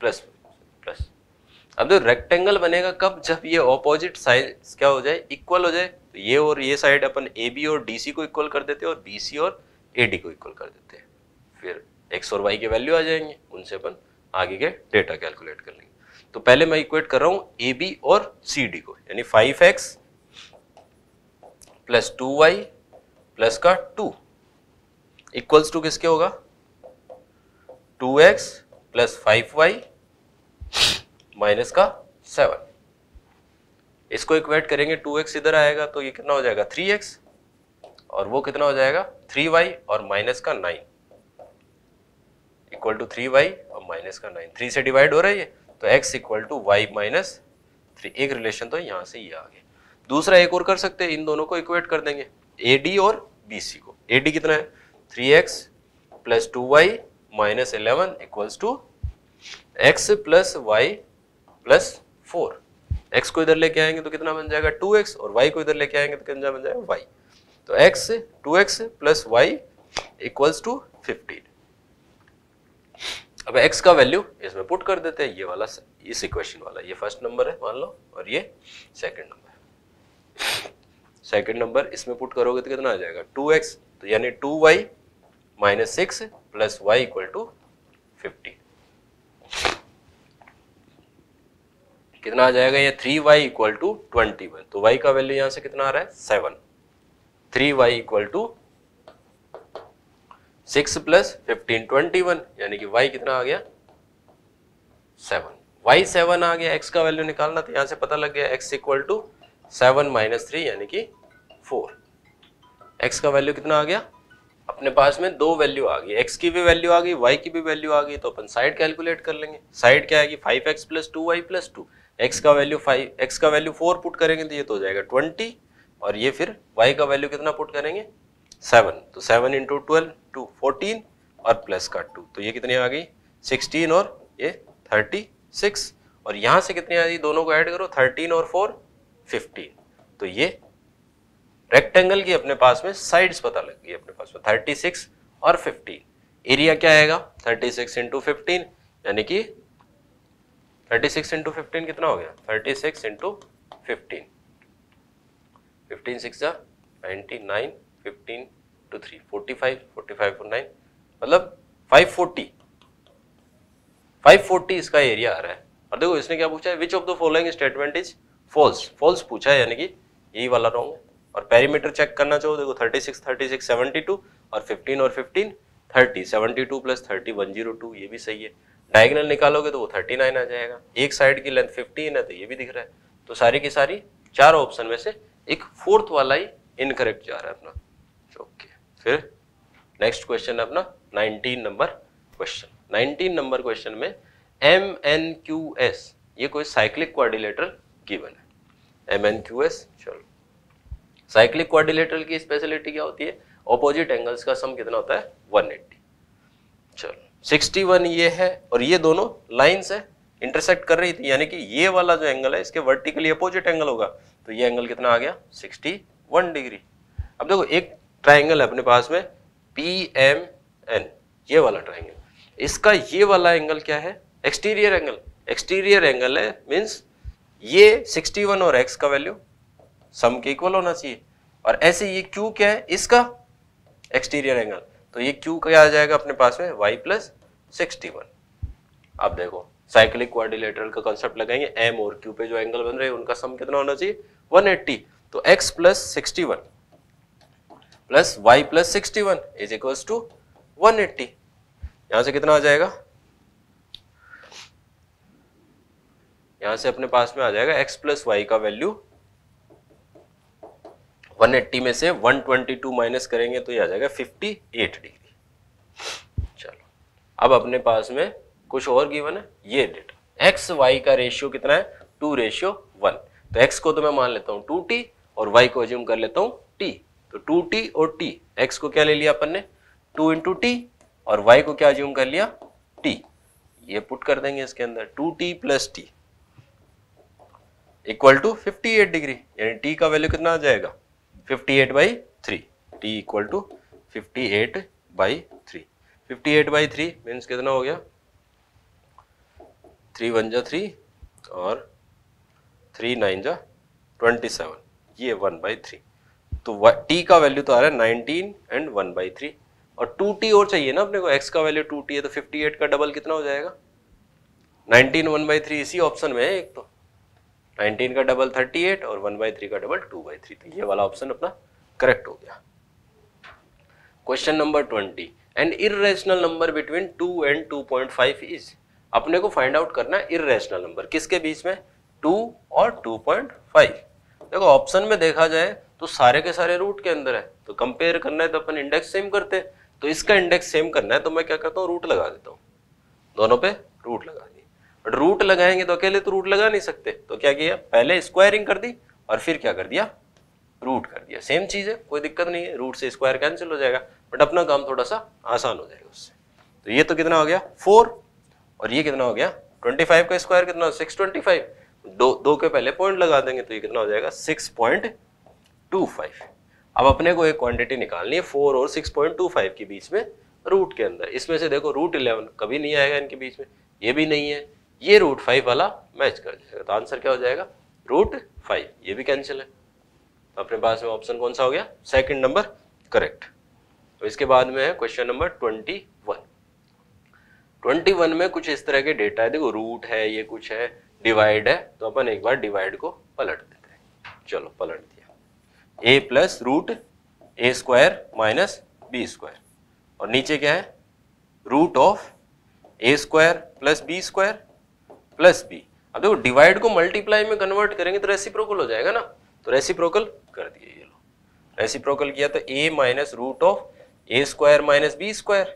plus plus अब जो रेक्टेंगल बनेगा कब जब ये ऑपोजिट साइड क्या हो जाए इक्वल हो जाए तो ये और ये साइड अपन ए बी और डी सी को इक्वल कर देते हैं और बी सी और ए डी को इक्वल कर देते हैं फिर एक्स और वाई के वैल्यू आ जाएंगे उनसे अपन आगे के डेटा कैलकुलेट कर लेंगे तो पहले मैं इक्वेट कर रहा हूँ ए बी और सी डी को यानी five x plus two y plus का टू इक्वल्स टू किसके होगा two x plus five y minus का सेवन इसको इक्वेट करेंगे टू एक्स इधर आएगा तो ये कितना हो जाएगा थ्री एक्स और वो कितना हो जाएगा थ्री वाई और माइनस का nine equal to three y और माइनस का नाइन थ्री से डिवाइड हो रही है तो x equal to y minus three एक रिलेशन तो यहाँ से ये आ गया दूसरा एक और कर सकते हैं इन दोनों को इक्वेट कर देंगे ए डी और बी सी को ए डी कितना है three x plus two y minus eleven equals to x plus Y plus four x को इधर लेके आएंगे तो कितना बन जाएगा टू एक्स और वाई को इधर लेके आएंगे तो कितना बन जाएगा वाई तो x two x plus y equals to fifteen अब x का वैल्यू इसमें पुट कर देते हैं ये वाला इस इक्वेशन वाला ये फर्स्ट नंबर है मान लो और ये सेकंड नंबर सेकंड नंबर इसमें पुट करोगे तो कितना आ जाएगा 2x तो यानी 2y y minus six plus y equal to fifty कितना आ जाएगा ये three y equal to twenty one तो y का वैल्यू यहां से कितना आ रहा है seven three y equal to six plus fifteen twenty one यानी कि y कितना आ गया सेवन y सेवन आ गया x का वैल्यू निकालना तो यहां से पता लग गया x equal to seven minus three यानी कि फोर x का वैल्यू कितना आ गया अपने पास में दो वैल्यू आ गई x की भी वैल्यू आ गई y की भी वैल्यू आ गई तो अपन साइड कैलकुलेट कर लेंगे साइड क्या आएगी five x plus two y plus two x का वैल्यू फाइव एक्स का वैल्यू फोर पुट करेंगे तो ये तो हो जाएगा ट्वेंटी और ये फिर वाई का वैल्यू कितना पुट करेंगे सेवन तो seven into twelve two fourteen और प्लस का टू तो ये कितनी आ गई सिक्सटीन और ये थर्टी सिक्स और यहाँ से कितनी आ गई दोनों को ऐड करो थर्टीन और फोर फिफ्टीन तो ये रेक्टेंगल की अपने पास में साइड्स पता लग गई अपने पास में थर्टी सिक्स और फिफ्टीन एरिया क्या आएगा थर्टी सिक्स इंटू फिफ्टीन यानी कि थर्टी सिक्स इंटू फिफ्टीन कितना हो गया thirty six into fifteen fifteen six ninety nine fifteen two three forty five forty five two nine मतलब फाइव फोर्टी फाइव फोर्टी इसका area आ रहा है और देखो इसने क्या पूछा है which of the following statement is false false पूछा है यानी कि यही वाला रॉन्ग है और पेरीमीटर चेक करना चाहो देखो thirty six thirty six seventy two और फिफ्टीन और fifteen thirty seventy two plus thirty one zero two ये भी सही है डायगनल निकालोगे तो वो 39 आ जाएगा एक साइड की लेंथ 15 है तो ये भी दिख रहा है तो सारी की सारी चार ऑप्शन में से एक फोर्थ वाला ही इनकरेक्ट जा रहा है अपना ओके फिर नेक्स्ट क्वेश्चन है अपना 19 नंबर क्वेश्चन 19 नंबर क्वेश्चन में एम एन क्यू एस ये कोई साइक्लिक क्वारिलेटर गिवन है एम एन क्यू एस चलो साइक्लिक क्वारिलेटर की स्पेशलिटी क्या होती है ऑपोजिट एंगल्स का सम कितना होता है 180 चलो सिक्सटी वन ये है और ये दोनों लाइंस है इंटरसेक्ट कर रही थी यानी कि ये वाला जो एंगल है इसके वर्टिकली अपोजिट एंगल होगा तो ये एंगल कितना आ गया सिक्सटी वन डिग्री अब देखो एक ट्राइंगल है अपने पास में पी एम एन ये वाला ट्राइंगल इसका ये वाला एंगल क्या है एक्सटीरियर एंगल एक्सटीरियर एंगल है मीन्स ये सिक्सटी वन और एक्स का वैल्यू सम के इक्वल होना चाहिए और ऐसे ये क्यू क्या है इसका एक्सटीरियर एंगल तो ये क्यू क्या आ जाएगा अपने पास में वाई प्लस सिक्सटी वन अब देखो साइक्लिक क्वारिलेटरल का कॉन्सेप्ट लगाएंगे एम और क्यू पे जो एंगल बन रहे हैं उनका सम कितना होना चाहिए 180 तो x plus sixty one plus Y plus sixty one is equals to one eighty यहां से कितना आ जाएगा यहां से अपने पास में आ जाएगा x प्लस वाई का वैल्यू 180 में से 122 माइनस करेंगे तो ये आ जाएगा 58 डिग्री चलो अब अपने पास में कुछ और गिवन है ये डेटा एक्स वाई का रेशियो कितना है टू रेशियो वन तो एक्स को तो मैं मान लेता हूँ टू टी और वाई को एज्यूम कर लेता हूँ टी तो टू टी और टी एक्स को क्या ले लिया अपन ने टू इंटू टी और वाई को क्या एज्यूम कर लिया टी ये पुट कर देंगे इसके अंदर two t plus t equal to fifty eight degree यानी टी का वैल्यू कितना आ जाएगा fifty eight by three t equal to fifty eight by three fifty eight by three means कितना हो गया थ्री वन जा थ्री और थ्री नाइन जा ट्वेंटी सेवन ये वन बाई थ्री तो टी का वैल्यू तो आ रहा है nineteen and one by three और टू टी और चाहिए ना अपने को एक्स का वैल्यू टू टी है तो फिफ्टी एट का डबल कितना हो जाएगा नाइनटीन वन बाई थ्री इसी ऑप्शन में है एक तो 19 का डबल 38 और 1 बाई थ्री का डबल 2 बाई थ्री तो ये वाला ऑप्शन अपना करेक्ट हो गया question number 20 and irrational number between 2 and 2.5 is अपने को फाइंड आउट करना है इरेशनल नंबर किसके बीच में 2 और 2.5 देखो ऑप्शन में देखा जाए तो सारे के सारे रूट के अंदर है तो कंपेयर करना है तो अपन इंडेक्स सेम करते हैं तो इसका इंडेक्स सेम करना है तो मैं क्या करता हूँ रूट लगा देता हूँ दोनों पे रूट लगा दिया रूट लगाएंगे तो अकेले तो रूट लगा नहीं सकते तो क्या किया पहले स्क्वायरिंग कर दी और फिर क्या कर दिया रूट कर दिया सेम चीज़ है कोई दिक्कत नहीं है रूट से स्क्वायर कैंसिल हो जाएगा बट अपना काम थोड़ा सा आसान हो जाएगा उससे तो ये तो कितना हो गया फोर और ये कितना हो गया ट्वेंटी फाइव का स्क्वायर कितना हो सिक्स ट्वेंटी फाइव दो दो के पहले पॉइंट लगा देंगे तो ये कितना हो जाएगा सिक्स पॉइंट टू फाइव अब अपने को एक क्वांटिटी निकालनी है फोर और सिक्स पॉइंट टू फाइव के बीच में रूट के अंदर इसमें से देखो रूट इलेवन कभी नहीं आएगा इनके बीच में ये भी नहीं है ये रूट फाइव वाला मैच कर जाएगा तो आंसर क्या हो जाएगा रूट फाइव ये भी कैंसिल है तो अपने पास में ऑप्शन कौन सा हो गया सेकंड नंबर करेक्ट तो इसके बाद में है question number twenty one twenty one में कुछ इस तरह के डेटा है देखो रूट है ये कुछ है डिवाइड है तो अपन एक बार डिवाइड को पलट देते हैं चलो पलट दिया a plus root a square minus B square और नीचे क्या है root of a square plus B square plus b अब देखो डिवाइड को मल्टीप्लाई में कन्वर्ट करेंगे तो रेसिप्रोकल हो जाएगा ना तो रेसिप्रोकल कर दिए ये लो रेसिप्रोकल किया तो a minus root of a square minus B square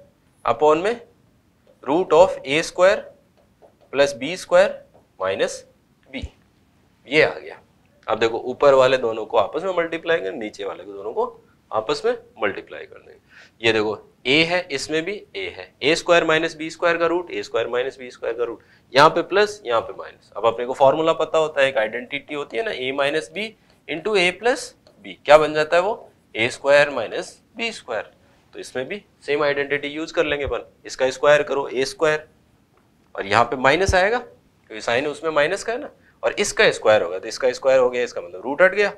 upon में root of a square plus B square minus b ये आ गया अब देखो ऊपर वाले दोनों को आपस में मल्टीप्लाई कर नीचे वाले को दोनों को आपस में मल्टीप्लाई कर देंगे ये देखो ए है इसमें भी ए है ए स्क्वायर माइनस बी स्क्वायर का root a square minus B square का रूट यहाँ पे प्लस यहाँ पे माइनस अब अपने को फॉर्मूला पता होता है एक आइडेंटिटी होती है ना A minus B into A plus B क्या बन जाता है वो A square minus B square तो इसमें भी सेम आइडेंटिटी यूज कर लेंगे अपन इसका स्क्वायर करो ए स्क्वायर और यहाँ पे माइनस आएगा क्योंकि साइन उसमें माइनस का है ना और इसका स्क्वायर होगा तो इसका स्क्वायर हो गया इसका मतलब रूट हट गया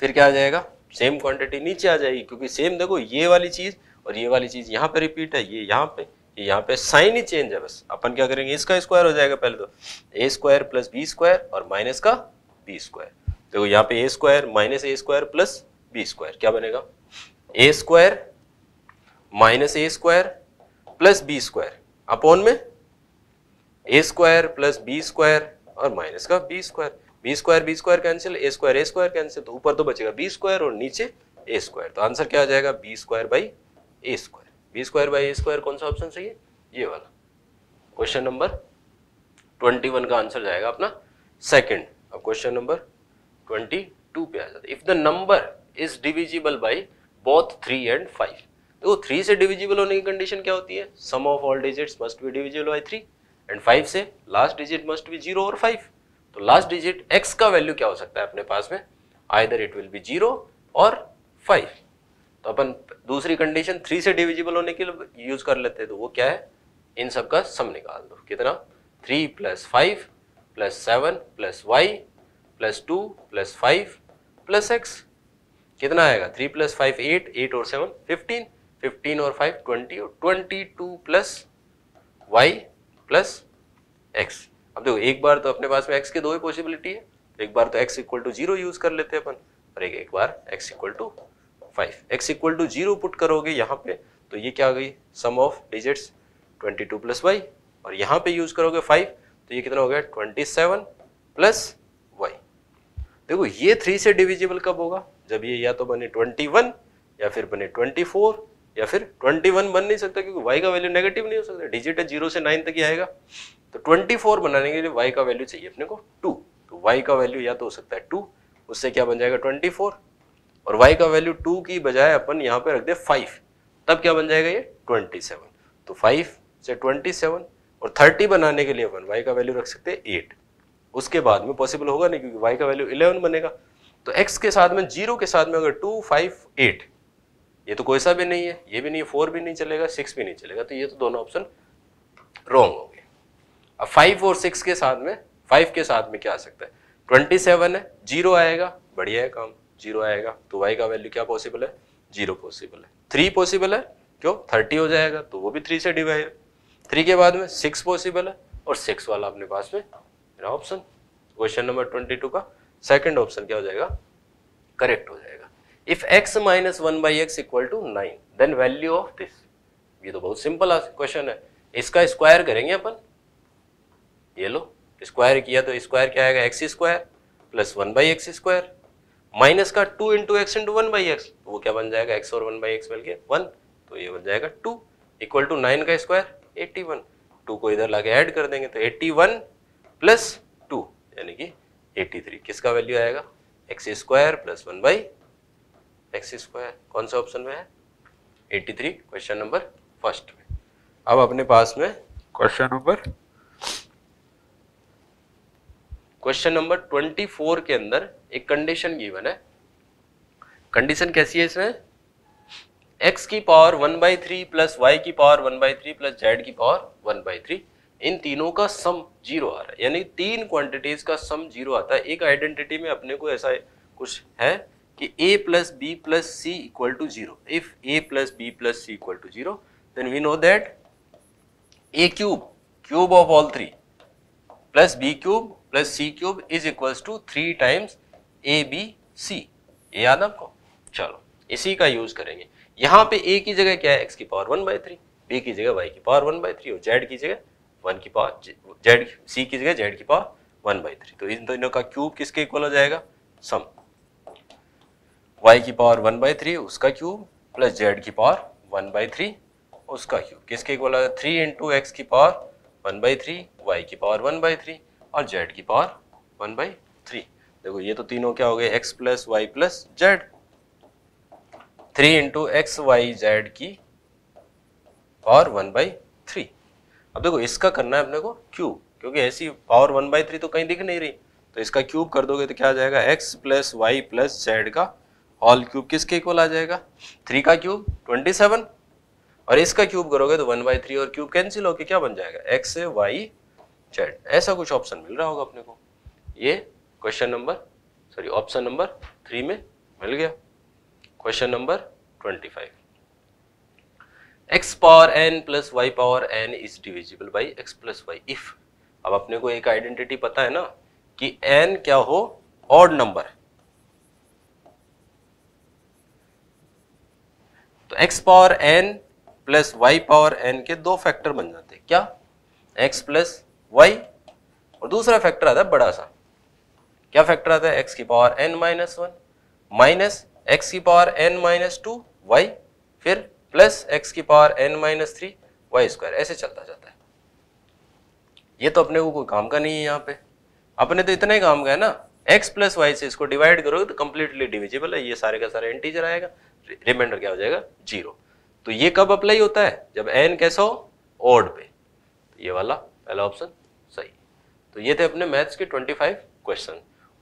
फिर क्या आ जाएगा सेम क्वांटिटी नीचे आ जाएगी क्योंकि सेम देखो ये वाली चीज़ और ये वाली चीज़ यहाँ पे रिपीट है ये यहाँ पे ये यहाँ पे साइन ही चेंज है बस अपन क्या करेंगे इसका स्क्वायर हो जाएगा पहले तो A square plus B square और माइनस का बी स्क्वायर देखो यहाँ पे A square minus A square plus B square क्या बनेगा A square minus A square plus B square upon में A square plus B square और माइनस का B square B square B square cancel A square A square cancel तो ऊपर तो बचेगा B square और नीचे ए स्क्वायर तो आंसर क्या आ जाएगा B square by A square B square by A square कौन सा ऑप्शन सही है ये वाला क्वेश्चन नंबर ट्वेंटी वन का आंसर जाएगा अपना सेकेंड अब क्वेश्चन नंबर ट्वेंटी टू पे आ जाता है if the number is divisible by both three and five तो थ्री से डिविजिबल होने की कंडीशन क्या होती है sum of all digits must be divisible by three and five से last digit must be zero और फाइव तो लास्ट डिजिट x का वैल्यू क्या हो सकता है अपने पास में either it will be zero और फाइव तो अपन दूसरी कंडीशन थ्री से डिविजिबल होने के लिए यूज कर लेते हैं तो वो क्या है इन सब का सम निकाल दो कितना three plus five plus seven plus Y plus two plus five plus X कितना आएगा three plus five eight eight और सेवन फिफ्टीन फिफ्टीन और फाइव ट्वेंटी और twenty two plus Y plus X अब देखो एक बार तो अपने पास में एक्स के दो ही पॉसिबिलिटी है एक बार तो x equal to zero use कर लेते हैं अपन और एक एक बार X equal to five X equal to zero put करोगे यहाँ पे तो ये क्या आ गई sum of digits twenty two plus Y और यहाँ पे यूज करोगे फाइव तो ये कितना हो गया ट्वेंटी सेवन प्लस वाई देखो ये थ्री से डिविजिबल कब होगा जब ये या तो बने ट्वेंटी वन या फिर बने ट्वेंटी फोर या फिर ट्वेंटी वन बन नहीं सकता क्योंकि वाई का वैल्यू नेगेटिव नहीं हो सकता डिजिट है जीरो से नाइन तक ही आएगा तो 24 बनाने के लिए y का वैल्यू चाहिए अपने को 2 तो y का वैल्यू या तो हो सकता है 2 उससे क्या बन जाएगा 24 और y का वैल्यू 2 की बजाय अपन यहाँ पे रख दे 5 तब क्या बन जाएगा ये 27 तो 5 से 27 और 30 बनाने के लिए अपन y का वैल्यू रख सकते हैं 8 उसके बाद में पॉसिबल होगा नहीं क्योंकि वाई का वैल्यू इलेवन बनेगा तो एक्स के साथ में जीरो के साथ में अगर टू फाइव एट ये तो कोई सा भी नहीं है ये भी नहीं है फोर भी नहीं चलेगा सिक्स भी नहीं चलेगा तो ये तो दोनों ऑप्शन रॉन्ग हो गए अब फाइव और सिक्स के साथ में फाइव के साथ में क्या आ सकता है ट्वेंटी सेवन है जीरो आएगा बढ़िया है काम जीरो आएगा तो वाई का वैल्यू क्या पॉसिबल है जीरो पॉसिबल है थ्री पॉसिबल है क्यों थर्टी हो जाएगा तो वो भी थ्री से डिवाइड है थ्री के बाद में सिक्स पॉसिबल है और सिक्स वाला अपने पास में मेरा option question number twenty two का सेकेंड ऑप्शन क्या हो जाएगा करेक्ट हो जाएगा if X minus one by X equal to nine then value of this ये तो बहुत सिंपल क्वेश्चन है इसका स्क्वायर करेंगे अपन ये लो स्क्वायर किया तो स्क्वायर क्या आएगा X square plus one by X square minus का two into X into one by X वो क्या बन जाएगा एक्स और वन बाई एक्स बल्कि वन तो ये बन जाएगा टू इक्वल टू नाइन का स्क्वायर एट्टी वन टू को इधर लाके ऐड कर देंगे तो एट्टी वन प्लस टू यानी कि एट्टी थ्री किसका वैल्यू आएगा X square plus one by X square कौन सा ऑप्शन में है eighty three question number first में अब अपने पास में question number question number twenty four के अंदर एक कंडीशन गिवन है कंडीशन कैसी है इसमें एक्स की power one by three plus Y की power one by three plus Z की पावर वन बाई थ्री इन तीनों का सम जीरो आ रहा है यानी तीन क्वांटिटीज का सम जीरो आता है एक आइडेंटिटी में अपने को ऐसा कुछ है कि A plus B plus C equal to zero if A plus B plus C equal to zero then we know that A cube cube of all three plus B cube plus C cube is equal to three times A B C ये याद आपको चलो इसी का use करेंगे यहाँ पे ए की जगह क्या है एक्स की power one by three B की जगह वाई की पावर वन बाई थ्री और जेड की जगह वन की पावर जेड सी की जगह जेड की पावर वन बाई थ्री तो इन दोनों का क्यूब किसके इक्वल हो जाएगा सम वाई की पावर वन बाई थ्री उसका क्यूब प्लस जेड की पावर वन बाई थ्री उसका क्यूब किसके इक्वल हो जाएगा थ्री इंटू एक्स की power one by three Y की पावर वन बाई थ्री और जेड की पावर वन बाई थ्री देखो ये तो तीनों क्या हो गए X plus Y plus Z three into X Y Z की पावर वन बाई थ्री अब देखो इसका करना है अपने को क्यूब क्योंकि ऐसी पावर वन बाई थ्री तो कहीं दिख नहीं रही तो इसका क्यूब कर दोगे तो क्या आ जाएगा X plus Y plus Z का हॉल क्यूब किसके इक्वल आ जाएगा थ्री का क्यूब ट्वेंटी सेवन और इसका क्यूब करोगे तो वन बाई थ्री और क्यूब कैंसिल होके क्या बन जाएगा एक्स वाई चैट ऐसा कुछ ऑप्शन मिल रहा होगा अपने को ये question number sorry option number three में मिल गया question number twenty five X power N plus Y power N is divisible by X plus Y if अब अपने को एक आइडेंटिटी पता है ना कि एन क्या हो ऑड नंबर तो X power N plus Y power N के दो फैक्टर बन जाते हैं क्या एक्स प्लस वाई और दूसरा फैक्टर आता है बड़ा सा क्या फैक्टर आता है एक्स की power N minus one minus X की power N minus two Y फिर प्लस एक्स की power N minus three Y square ऐसे चलता जाता है ये तो अपने को कोई काम का नहीं है यहाँ पे अपने तो इतना ही काम का है ना एक्स प्लस वाई से इसको डिवाइड करोगे तो कंप्लीटली डिविजिबल है ये सारे का सारा इंटीजर आएगा रिमाइंडर क्या हो जाएगा जीरो तो ये कब अप्लाई होता है जब एन कैसा हो ओड पे तो ये वाला पहला ऑप्शन तो ये थे अपने मैथ्स के 25 क्वेश्चन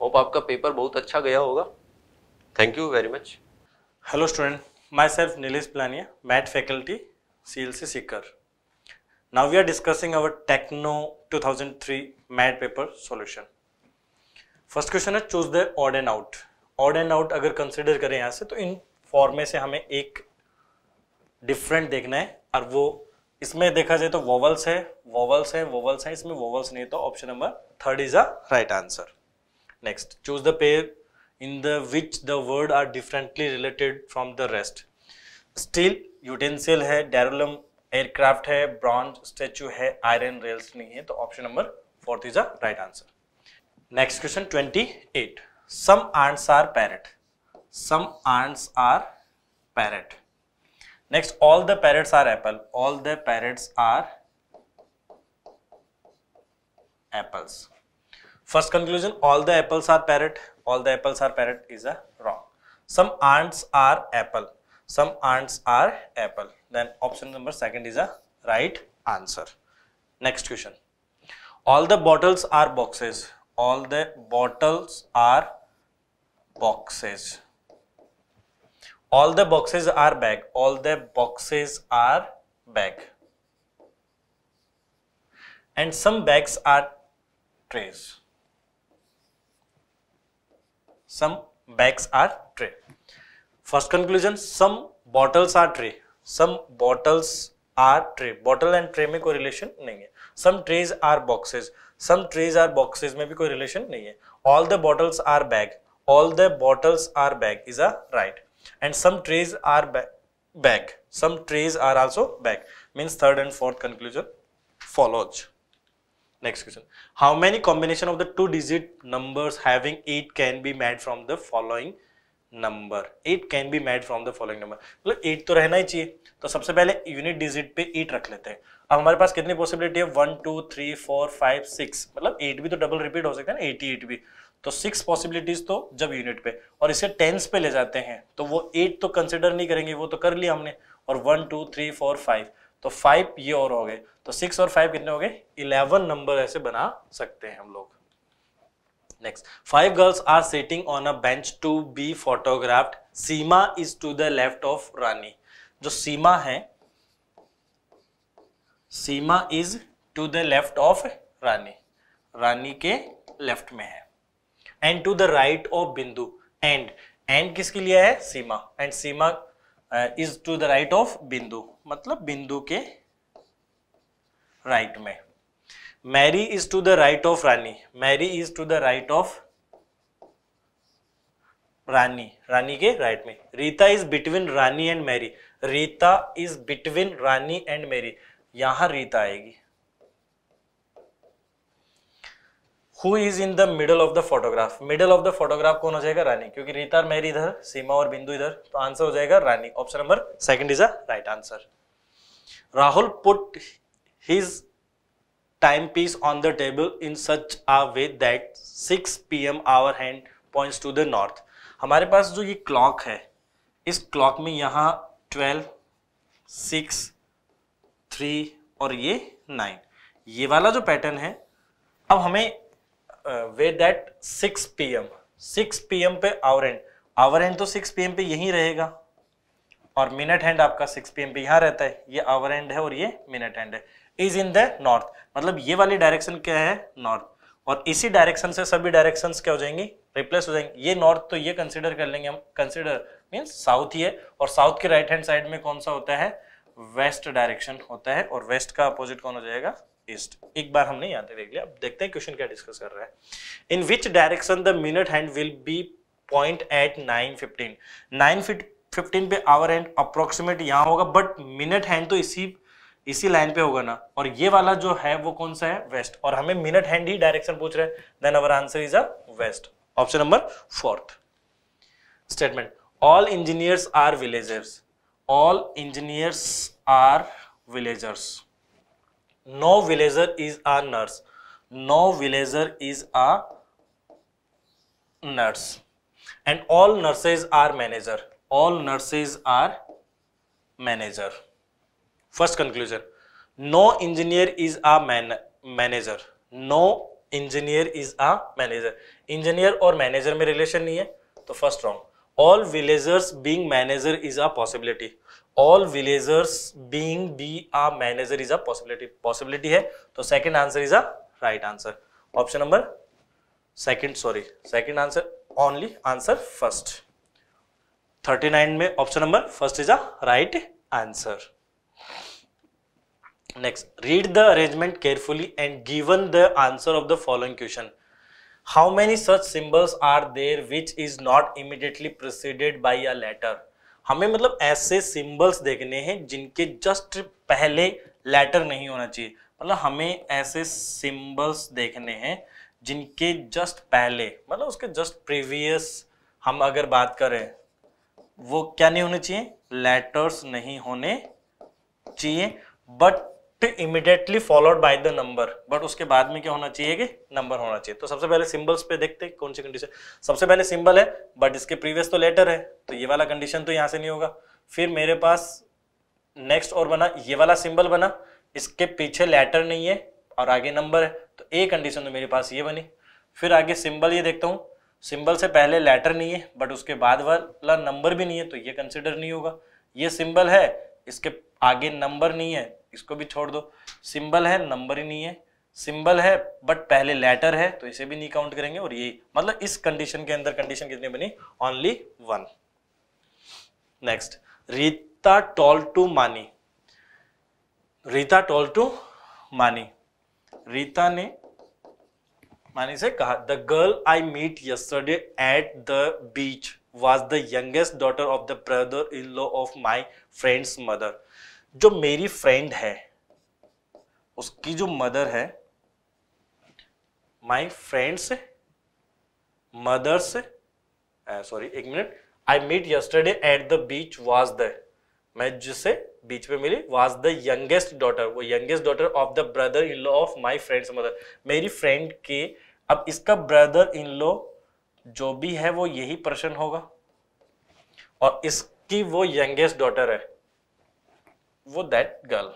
होप आपका पेपर बहुत अच्छा गया होगा thank you very much hello student my myself Nilesh Planiya math faculty C L C Sikar now we are discussing our techno 2003 math paper solution first question है choose the odd and out odd and out अगर consider करें यहाँ से तो इन फॉर्मे से हमें एक different देखना है और वो इसमें देखा जाए तो वोवल्स है वोवल्स है वोवल्स है इसमें वोवल्स नहीं तो option number third is a right answer next choose the pair in the which the word are differently related from the rest steel utensil है डेरोलम एयरक्राफ्ट है ब्रॉन्ज स्टैचू है iron rails नहीं है तो option number fourth is a right answer next question twenty eight some ants are parrot some ants are parrot Next, all the parrots are apple. All the parrots are apples. First conclusion, all the apples are parrot. All the apples are parrot is a wrong. Some ants are apple. Some ants are apple. Then option number second is a right answer. Next question. All the bottles are boxes. All the bottles are boxes. All the boxes are bag all the boxes are bag and some bags are trays some bags are tray first conclusion some bottles are tray some bottles are tray bottle and tray में कोई relation नहीं है some trays are boxes some trays are boxes में भी कोई relation नहीं है all the bottles are bag all the bottles are bag is a right and some trays are ba back some trays are also back means third and fourth conclusion follows next question how many combination of the two digit numbers having 8 can be made from the following number eight can be made from the following number matlab eight to rehna hi chahiye to sabse pehle unit digit pe eight rakh lete hain ab hamare paas kitni possibility hai 1 2 3 4 5 6 matlab eight bhi to double repeat ho सकता है ना eighty eight तो six possibilities तो जब unit पे और इसे tense पे ले जाते हैं तो वो एट तो कंसिडर नहीं करेंगे वो तो कर लिया हमने और one two three four five तो फाइव ये और हो गए तो सिक्स और फाइव कितने हो गए इलेवन नंबर ऐसे बना सकते हैं हम लोग next five girls are sitting on a bench to be photographed Seema is to the left of Rani जो सीमा है Seema is to the left of Rani Rani के लेफ्ट में है and to the right of Bindu and and किसके लिए है Seema and Seema is to the right of Bindu मतलब बिंदु के राइट right में Mary is to the right of Rani Mary is to the right of Rani Rani के राइट right में Rita is between Rani and Mary Rita is between Rani and Mary यहां रीता आएगी who is in the middle of the photograph middle of the photograph कौन हो जाएगा रानी क्योंकि रीता और मेरी इधर सीमा और बिंदु इधर तो आंसर हो जाएगा Rani option number second is a right answer Rahul put his time piece on the table in such a way that 6 P M hour hand points to the north हमारे पास जो ये क्लॉक है इस क्लॉक में यहाँ 12, 6, 3 और ये 9 ये वाला जो पैटर्न है अब हमें way that six P M six P M पे आवर एंड आवर एंड तो सिक्स पी एम पे यही रहेगा और मिनट हैंड आपका सिक्स पी एम पे यहां रहता है ये आवर एंड है और ये मिनट हैंड है इज इन द नॉर्थ मतलब ये वाली डायरेक्शन क्या है नॉर्थ और इसी डायरेक्शन से सभी डायरेक्शन क्या हो जाएंगी रिप्लेस हो जाएंगे ये नॉर्थ तो ये कंसिडर कर लेंगे हम कंसिडर मीन्स साउथ ही है और साउथ के राइट हैंड साइड में कौन सा होता है वेस्ट डायरेक्शन होता है और वेस्ट का अपोजिट कौन हो जाएगा ईस्ट एक बार हमने यहाँ तक देख लिया अब देखते हैं क्वेश्चन क्या डिस्कस कर रहा है in which direction the minute hand will be point at nine fifteen nine fit fifteen पे आवर हैंड अप्रोक्सीमेट यहाँ होगा बट मिनट हैंड तो इसी इसी लाइन पे होगा ना और ये वाला जो है वो कौन सा है वेस्ट और हमें मिनट हैंड ही डायरेक्शन पूछ रहे हैं then our answer is a best option number fourth statement all engineers are villagers all engineers are villagers no villager is a nurse no villager is a nurse and all nurses are manager all nurses are manager first conclusion no engineer is a manager no engineer is a manager engineer और manager में relation नहीं है तो first wrong all villagers being manager is a possibility all villagers being be a manager is a possibility possibility है तो second answer is a right answer option number second sorry second answer only answer first thirty nine में option number first is a right answer next read the arrangement carefully and given the answer of the following question how many such symbols are there which is not immediately proceeded by a letter हमें मतलब ऐसे symbols देखने हैं जिनके just पहले letter नहीं होना चाहिए मतलब हमें ऐसे सिंबल्स देखने हैं जिनके जस्ट पहले मतलब उसके जस्ट प्रीवियस हम अगर बात करें वो क्या नहीं होने चाहिए लेटर्स नहीं होने चाहिए but immediately followed by the number but उसके बाद में क्या होना चाहिए कि नंबर होना चाहिए तो सबसे पहले सिंबल्स पे देखते हैं कौन सी कंडीशन सबसे पहले सिंबल है बट इसके प्रीवियस तो लेटर है तो ये वाला कंडीशन तो यहाँ से नहीं होगा फिर मेरे पास नेक्स्ट और बना ये वाला सिंबल बना इसके पीछे लेटर नहीं है और आगे नंबर है तो ए कंडीशन तो मेरे पास ये बनी फिर आगे सिंबल ये देखता हूँ सिंबल से पहले लेटर नहीं है बट उसके बाद वाला नंबर भी नहीं है तो ये कंसिडर नहीं होगा ये सिंबल है इसके आगे नंबर नहीं है इसको भी छोड़ दो सिंबल है नंबर ही नहीं है सिंबल है बट पहले लेटर है तो इसे भी नहीं काउंट करेंगे और ये मतलब इस कंडीशन के अंदर कंडीशन कितनी बनी only one next Rita told to Mani Rita told to Mani Rita ने मानी से कहा the girl I meet yesterday at the beach was the youngest daughter of the brother in law of my friend's mother जो मेरी फ्रेंड है उसकी जो मदर है माई फ्रेंड्स मदर्स सॉरी एक minute I meet yesterday at the beach was the मैं जिससे beach में मिली वाज द यंगेस्ट डॉटर वो youngest daughter of the brother in law of my friend's mother मेरी फ्रेंड के अब इसका ब्रदर इन लॉ जो भी है वो यही पर्सन होगा और इसकी वो यंगेस्ट डॉटर है वो that girl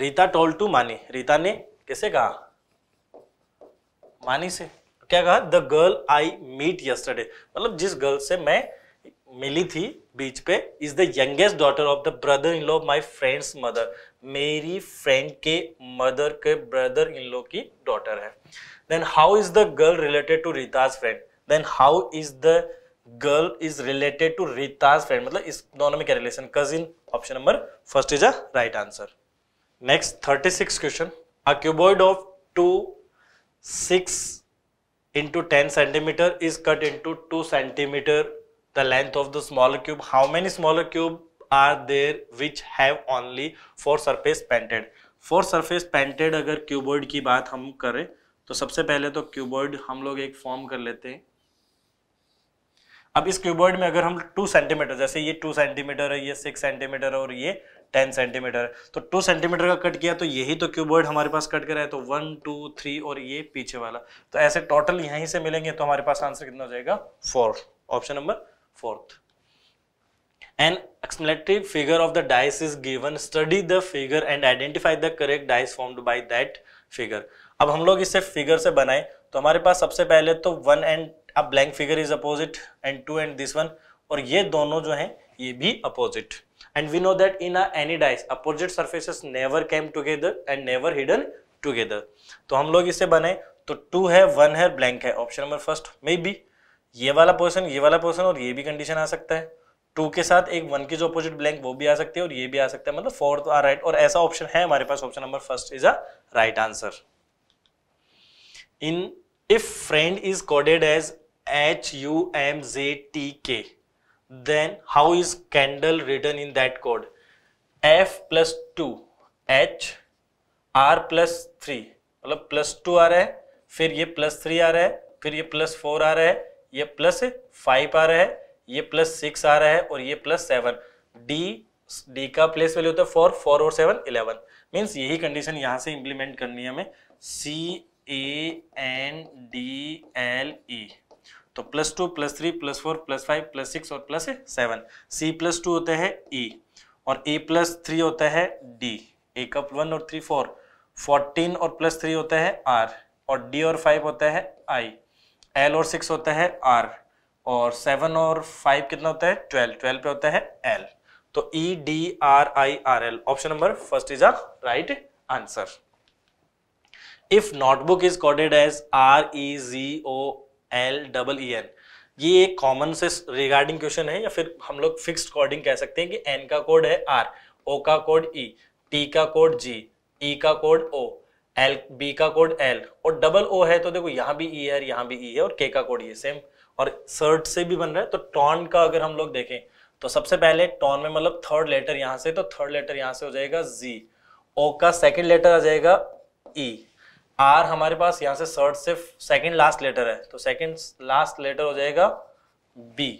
Rita told to Mani Rita ने कैसे कहा मानी से क्या कहा the girl I meet yesterday मतलब जिस गर्ल से मैं मिली थी बीच पे is the youngest daughter of the brother in law my friend's mother मेरी फ्रेंड के मदर के ब्रदर इन लॉ की डॉटर है then how is the girl related to Rita's friend then how is the girl is related to Rita's friend मतलब इस दोनों में क्या relation cousin option number first is a right answer next thirty six question a cuboid of two six into ten centimetre is cut into two centimetre the length of the smaller cube how many smaller cube are there which have only four surface painted four surface painted अगर cuboid की बात हम करें तो सबसे पहले तो cuboid हम लोग एक फॉर्म कर लेते हैं अब इस क्यूबॉइड में अगर हम टू सेंटीमीटर जैसे ये टू सेंटीमीटर है ये सिक्स सेंटीमीटर और ये टेन सेंटीमीटर है तो टू सेंटीमीटर का कट किया तो यही तो क्यूबॉइड हमारे पास कट करा है तो वन टू थ्री और ये पीछे वाला तो ऐसे टोटल यहीं से मिलेंगे तो हमारे पास आंसर कितना हो जाएगा four option number fourth an explanatory figure of the dice is given study the figure and identify the correct dice formed by that figure अब हम लोग इसे फिगर से बनाए तो हमारे पास सबसे पहले तो वन एंड अब blank figure is opposite and two and this one और ये दोनों जो हैं ये भी opposite and we know that in any dice opposite surfaces never came together and never hidden together तो हम लोग इसे बनाए तो टू है वन है ब्लैंक है option number first may be ये वाला पोर्सन ये वाला पोर्सन और ये भी कंडीशन आ सकता है टू के साथ एक वन की जो अपोजिट ब्लैंक वो भी आ सकती है और ये भी आ सकता है मतलब फोर तो आ राइट और ऐसा ऑप्शन है हमारे पास option number first is a right answer in if friend is coded as H U M J T K then how is candle written in that code F plus two H R plus three मतलब plus two आ रहा है फिर ये plus three आ रहा है फिर ये प्लस फोर आ रहा है ये प्लस फाइव आ रहा है ये प्लस सिक्स आ रहा है और ये प्लस सेवन डी डी का प्लेस वैल्यू होता है फोर फोर और सेवन इलेवन मीन्स यही कंडीशन यहाँ से इंप्लीमेंट करनी है हमें C A N D L E तो plus two plus three plus four plus five plus six और plus seven C plus two होता है ई और ए प्लस थ्री होता है डी ए अप वन और थ्री फोर फोर्टीन और plus three होता है आर और डी और फाइव होता है आई एल और सिक्स होता है आर और सेवन और फाइव कितना होता है ट्वेल्व ट्वेल्व पे होता है एल तो E D R I R L option number first is a right answer if notebook is coded as R E G O L double E N ये एक कॉमन से रिगार्डिंग क्वेश्चन है या फिर हम लोग फिक्स कोडिंग कह सकते हैं कि एन का कोड है आर ओ का कोड ई टी का कोड जी ई का कोड ओ एल बी का कोड एल और डबल ओ है तो देखो यहाँ भी ई e है यहाँ भी ई e है और के का कोड ये सेम और सर्ट से भी बन रहा है तो टॉन का अगर हम लोग देखें तो सबसे पहले टॉन में मतलब थर्ड लेटर यहाँ से तो थर्ड लेटर यहाँ से हो जाएगा जी ओ का सेकेंड लेटर आ जाएगा ई e. आर हमारे पास यहाँ से सर्ट सिर्फ सेकेंड लास्ट लेटर है तो सेकेंड लास्ट लेटर हो जाएगा बी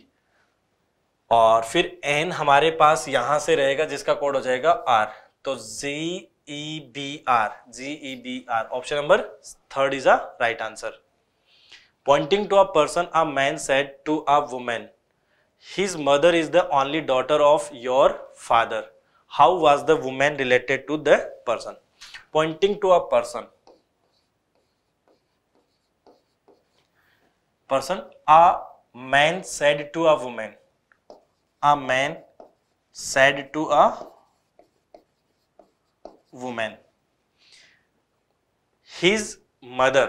और फिर एन हमारे पास यहाँ से रहेगा जिसका कोड हो जाएगा आर तो G E B R G E B R option number third is a right answer pointing to a person a man said to a woman his mother is the only daughter of your father how was the woman related to the person pointing to a person person a man said to a woman a man said to a woman his mother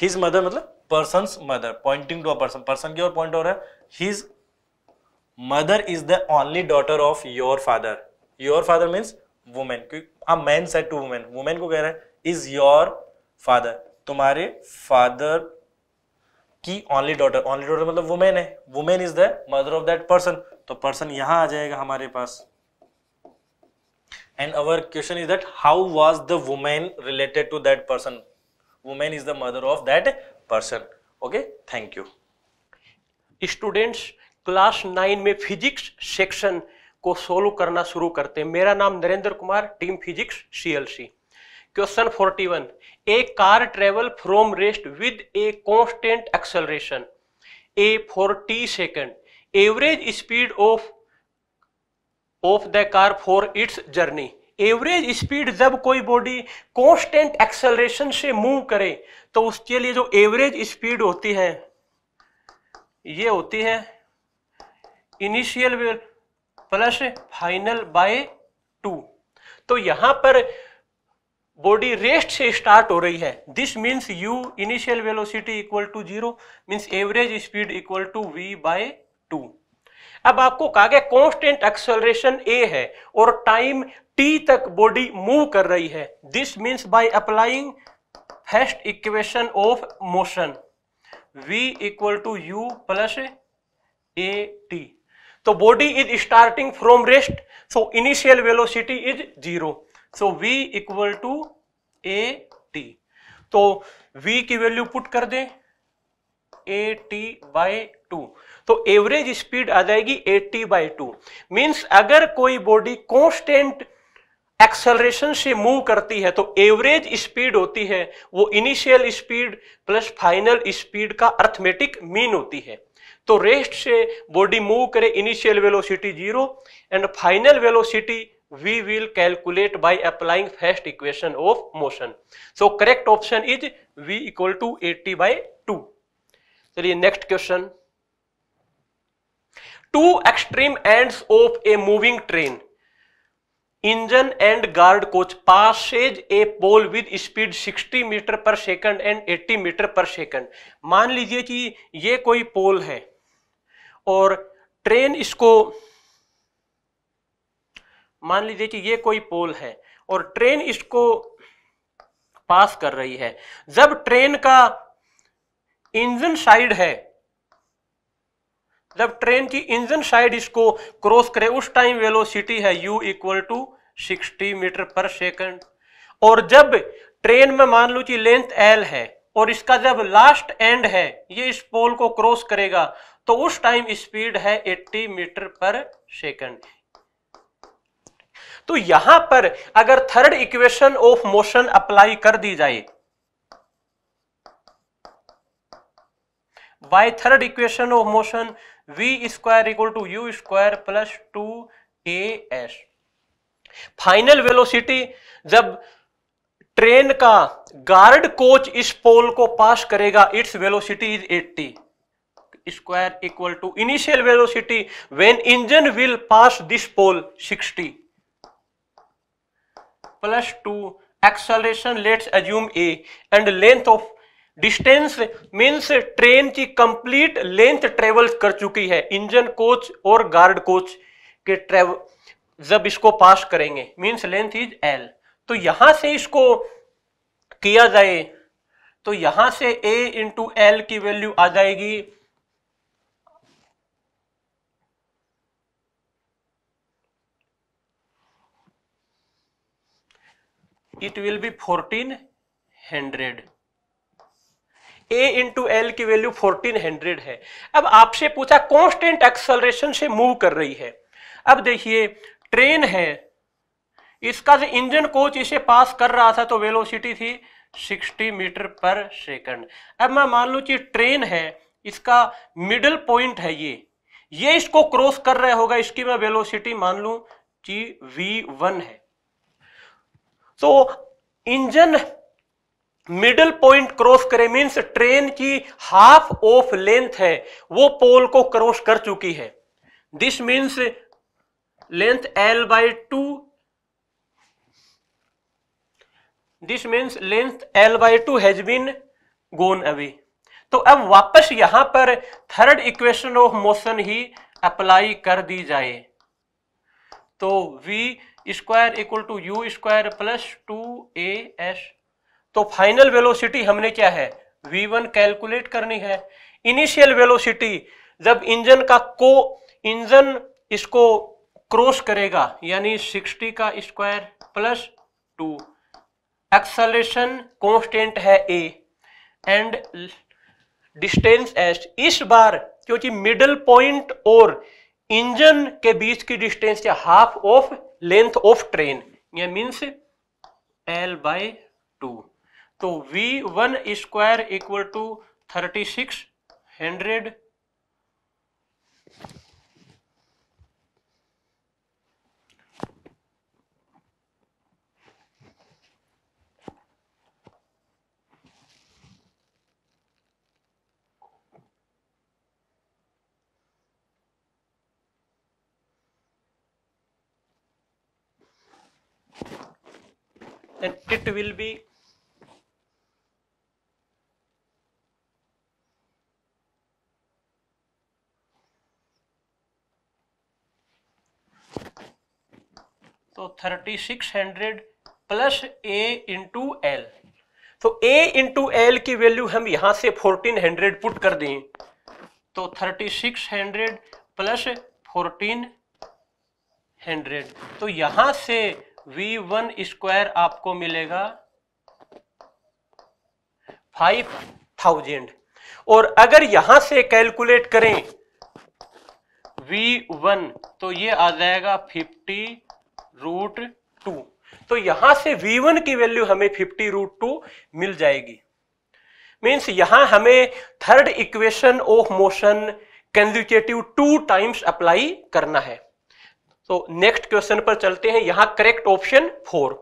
his mother मतलब person's mother pointing to a person person की ओर point हो रहा है his mother is the only daughter of your father your father means woman a man said to woman woman को कह रहा है is your father तुम्हारे father कि ओनली डॉटर ओनली डॉटर मतलब वुमेन है woman is the mother of that person तो person यहां आ जाएगा हमारे पास and our question is that how was the woman related to that person woman is the mother of that person okay thank you students class nine में physics section को solve करना शुरू करते हैं मेरा नाम Narendra Kumar team physics CLC question 41 A car travel from rest with a constant acceleration A 40 second average speed of of the car for its journey average speed जब कोई बॉडी कांस्टेंट एक्सेलरेशन से मूव करे तो उसके लिए जो एवरेज स्पीड होती है ये होती है initial plus final by two तो यहां पर बॉडी रेस्ट से स्टार्ट हो रही है this means U initial velocity equal to zero means average speed equal to V by two अब आपको कहा गया कॉन्स्टेंट एक्सेलरेशन ए है और टाइम टी तक बॉडी मूव कर रही है this means by applying first equation of motion V equal to U plus A T तो body is starting from rest so initial velocity is zero so v equal to A T तो v की value put कर दें A T by two तो average speed आ जाएगी A T by two means अगर कोई बॉडी कॉन्स्टेंट एक्सेलरेशन से मूव करती है तो एवरेज स्पीड होती है वो initial speed plus final speed का अर्थमेटिक मीन होती है तो रेस्ट से बॉडी मूव करे initial velocity zero and final velocity we will calculate by applying first equation of motion so correct option is v equal to 80 by 2 चलिए next question two extreme ends of a moving train engine and guard coach passes a pole with speed 60 metre per second and 80 metre per second मान लीजिए कि ये कोई पोल है और train इसको मान लीजिए कि ये कोई पोल है और ट्रेन इसको पास कर रही है जब ट्रेन का इंजन साइड है जब ट्रेन की इंजन साइड इसको क्रॉस करे उस टाइम वेलोसिटी है u equal to 60 metre per second और जब ट्रेन में मान लो कि लेंथ l है और इसका जब लास्ट एंड है ये इस पोल को क्रॉस करेगा तो उस टाइम स्पीड है 80 मीटर पर सेकंड तो यहां पर अगर third equation of motion apply कर दी जाए by third equation of motion V square equal to U square plus two A S final velocity जब ट्रेन का गार्ड कोच इस पोल को पास करेगा its velocity is 80 square equal to initial velocity when engine will pass this pole 60 plus two acceleration let's assume A and length of distance means train की complete length travel कर चुकी है engine coach और guard coach के travel जब इसको पास करेंगे means length is L तो यहां से इसको किया जाए तो यहां से ए इंटू एल की वैल्यू आ जाएगी it will be fourteen hundred A into L की वैल्यू फोर्टीन हंड्रेड है अब आपसे पूछा कांस्टेंट एक्सलरेशन से मूव कर रही है अब देखिए ट्रेन है इसका जो इंजन कोच इसे पास कर रहा था तो वेलोसिटी थी 60 मीटर पर सेकंड अब मैं मान लू कि ट्रेन है इसका मिडल पॉइंट है ये ये इसको क्रॉस कर रहा होगा इसकी मैं वेलोसिटी मान लू कि वन है so engine middle point cross करे मीन्स ट्रेन की हाफ ऑफ लेंथ है वो पोल को क्रॉस कर चुकी है this means length L by two this means length L by two has been gone away तो अब वापस यहां पर थर्ड इक्वेशन ऑफ मोशन ही अप्लाई कर दी जाए तो V square equal to U square plus two A S तो फाइनल वेलोसिटी हमने क्या है v1 कैलकुलेट करनी है इनिशियल वेलोसिटी जब इंजन का को इंजन इसको क्रॉस करेगा यानी 60 का square plus two acceleration constant है ए एंड डिस्टेंस एस इस बार क्योंकि मिडल पॉइंट और इंजन के बीच की distance half of length of train ये मीन्स एल बाय टू तो V one square equal to thirty six hundred then tit will be तो 3600 प्लस ए इंटू एल तो ए इंटू एल की value हम यहां से 1400 पुट कर दें तो 3600 प्लस 1400 तो यहां से वी वन स्क्वायर आपको मिलेगा फाइव थाउजेंड और अगर यहां से कैलकुलेट करें V1 तो ये आ जाएगा 50 रूट टू तो यहां से V1 की वैल्यू हमें 50 रूट टू मिल जाएगी मीन्स यहां हमें third equation of motion consecutive two times apply करना है तो नेक्स्ट क्वेश्चन पर चलते हैं यहां correct option four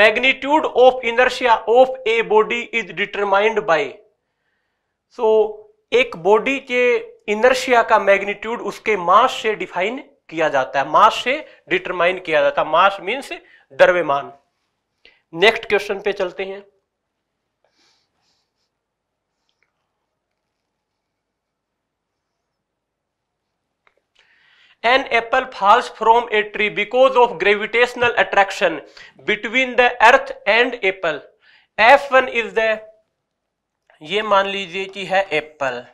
magnitude of inertia of a body is determined by so एक बॉडी के इनर्शिया का मैग्नीट्यूड उसके मास से डिफाइन किया जाता है मास से डिटरमाइन किया जाता है मास मीन्स द्रव्यमान नेक्स्ट क्वेश्चन पे चलते हैं apple falls from a tree because of gravitational attraction between the earth and apple F one is the ये मान लीजिए कि है एप्पल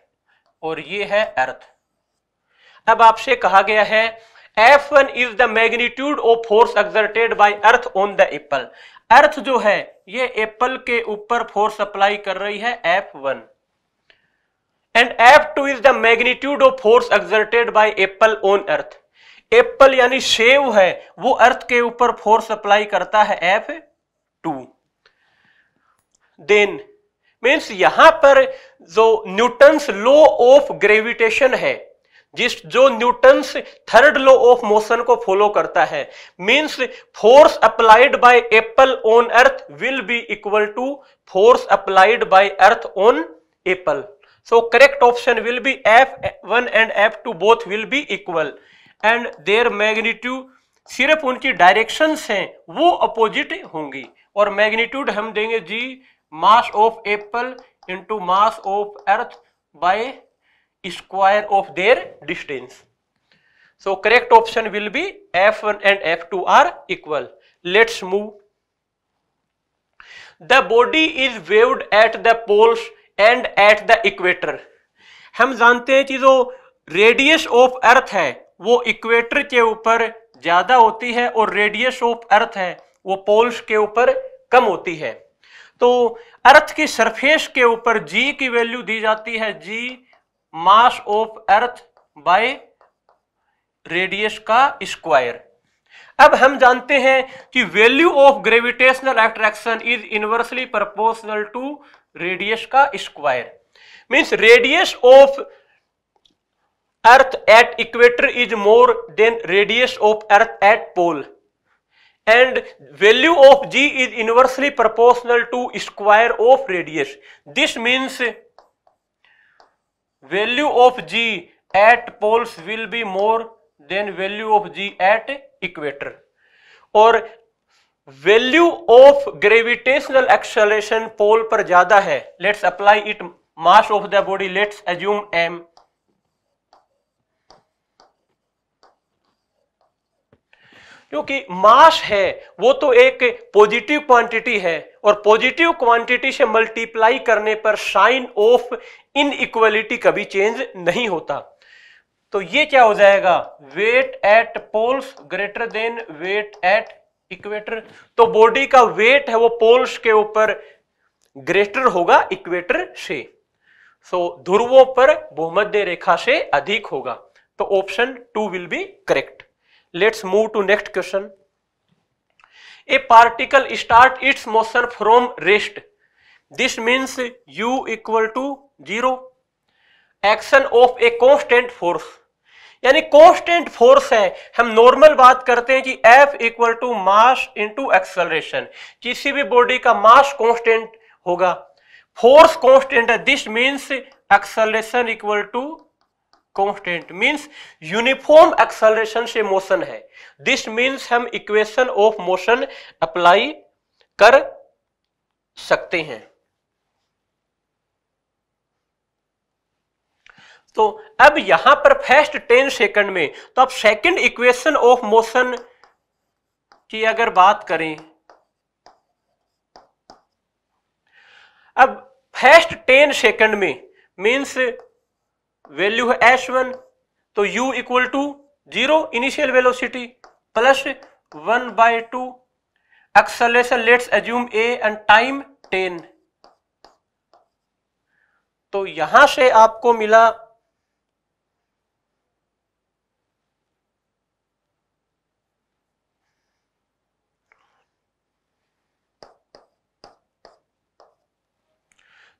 और ये है अर्थ अब आपसे कहा गया है F one is the magnitude of force exerted by earth on the apple earth जो है ये एप्पल के ऊपर फोर्स अप्लाई कर रही है F one and F two is the magnitude of force exerted by apple on earth apple यानी सेव है वो अर्थ के ऊपर फोर्स अप्लाई करता है एफ टू देन मीन्स यहां पर जो न्यूटन्स लो ऑफ ग्रेविटेशन है जिस जो Newton's third law of motion को फॉलो करता है means force applied by apple on earth will be equal to force applied by earth on apple so correct option will be f1 and f2 both will be equal and their magnitude सिर्फ उनकी direction हैं वो opposite होंगी और magnitude हम देंगे G mass of apple into mass of earth by square of their distance so correct option will be one and F two are equal let's move the body is weighed at the poles and at the equator हम जानते हैं कि जो radius of अर्थ है वो equator के ऊपर ज़्यादा होती है और रेडियस ऑफ अर्थ है वो पोल्स के ऊपर कम होती है तो अर्थ की सरफेस के ऊपर जी की वैल्यू दी जाती है G mass of earth by radius का स्क्वायर अब हम जानते हैं कि value of gravitational attraction is inversely proportional to radius का square means radius of earth at equator is more than radius of earth at pole and value of G is inversely proportional to square of radius this means value of G at poles will be more than value of G at equator और value of gravitational acceleration pole पर ज्यादा है let's apply it mass of the body let's assume M क्योंकि mass है वो तो एक positive quantity है और पॉजिटिव क्वांटिटी से मल्टीप्लाई करने पर साइन ऑफ इनइक्वलिटी कभी चेंज नहीं होता तो ये क्या हो जाएगा weight at poles greater than weight at equator तो बॉडी का वेट है वो पोल्स के ऊपर ग्रेटर होगा इक्वेटर से सो so, ध्रुवों पर भूमध्य रेखा से अधिक होगा तो option two will be correct let's move to next question a particle start its motion from rest this means U equal to zero action of a constant force यानी कॉन्स्टेंट फोर्स है हम नॉर्मल बात करते हैं कि F equal to mass into acceleration किसी भी body का मास कॉन्स्टेंट होगा फोर्स कॉन्स्टेंट है this means acceleration equal to constant means uniform acceleration से मोशन है दिस मीन्स हम इक्वेशन ऑफ मोशन अप्लाई कर सकते हैं तो अब यहां पर फर्स्ट टेन सेकंड में तो अब सेकंड इक्वेशन ऑफ मोशन की अगर बात करें अब फर्स्ट टेन सेकंड में मींस वैल्यू है एस वन तो u equal to zero initial velocity plus one by two acceleration let's assume A and time ten तो यहां से आपको मिला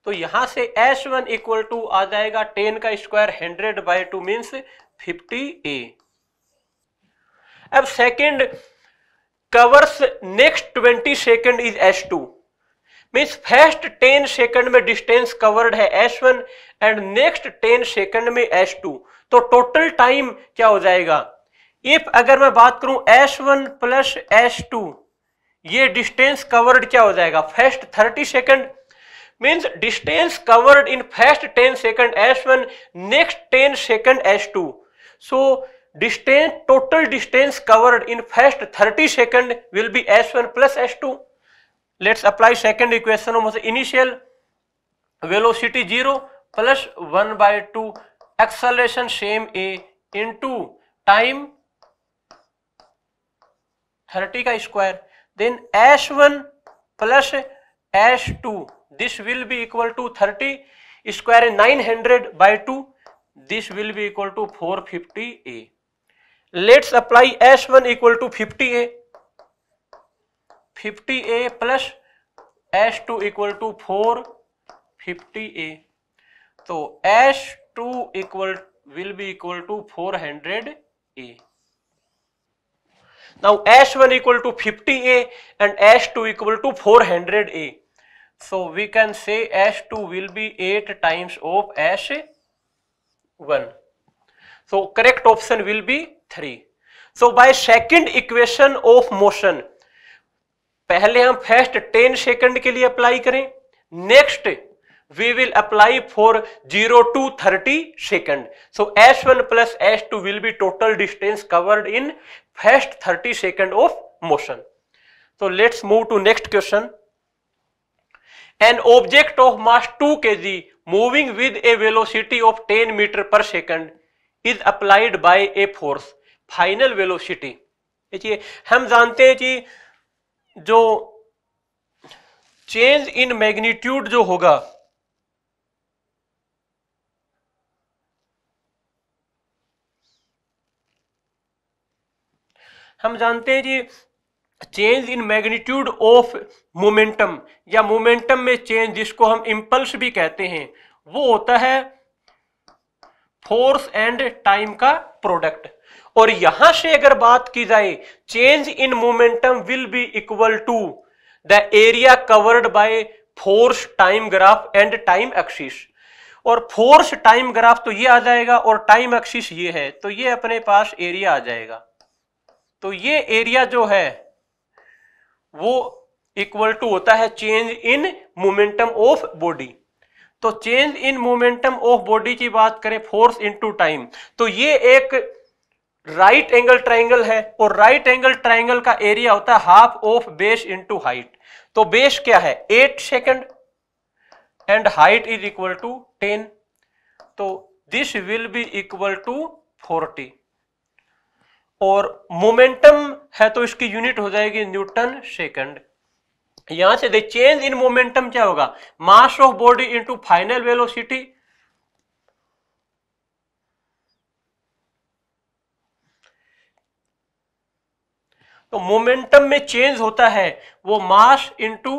तो यहां से एस वन इक्वल टू आ जाएगा टेन का square hundred by two means fifty A अब second covers next twenty second is S two means first ten second में डिस्टेंस कवर्ड है S one and next ten second में S two तो total time क्या हो जाएगा if अगर मैं बात करूं S one plus S two ये डिस्टेंस कवर्ड क्या हो जाएगा first thirty second means distance covered in first 10 second s1 next 10 second s2 so distance total distance covered in first 30 second will be s1 plus s2 let's apply second equation of initial velocity 0 plus 1 by 2 acceleration same a into time 30 का square then s1 one plus S two this will be equal to 30 square 900 by 2 this will be equal to 450a let's apply s1 equal to 50a 50a plus s2 equal to 450a so s2 equal will be equal to 400a now s1 equal to 50a and s2 equal to 400a So we can say S2 will be 8 times of S1. So correct option will be 3. So by second equation of motion, पहले हम first 10 second के लिए apply करें next we will apply for 0 to 30 second. So S1 plus S2 will be total distance covered in first 30 second of motion. So let's move to next question. An object of mass two K G moving with a velocity of ten metre per second is applied by a force final velocity देखिए हम जानते हैं कि जो change in magnitude जो होगा हम जानते हैं जी change in magnitude of momentum या मोमेंटम में चेंज जिसको हम इम्पल्स भी कहते हैं वो होता है फोर्स एंड टाइम का प्रोडक्ट और यहां से अगर बात की जाए change in momentum will be equal to the area covered by force time graph and time axis और फोर्स टाइम ग्राफ तो ये आ जाएगा और टाइम एक्सिस ये है तो ये अपने पास एरिया आ जाएगा तो ये एरिया जो है वो इक्वल टू होता है change in momentum of body तो change in momentum of body की बात करें फोर्स इनटू टाइम तो ये एक राइट एंगल ट्राइंगल है और राइट एंगल ट्राइंगल का एरिया होता है half of base into height तो बेस क्या है eight second and height is equal to ten तो this will be equal to forty और मोमेंटम है तो इसकी यूनिट हो जाएगी न्यूटन सेकंड यहां से दे चेंज इन मोमेंटम क्या होगा mass of body into final velocity तो मोमेंटम में चेंज होता है वो mass into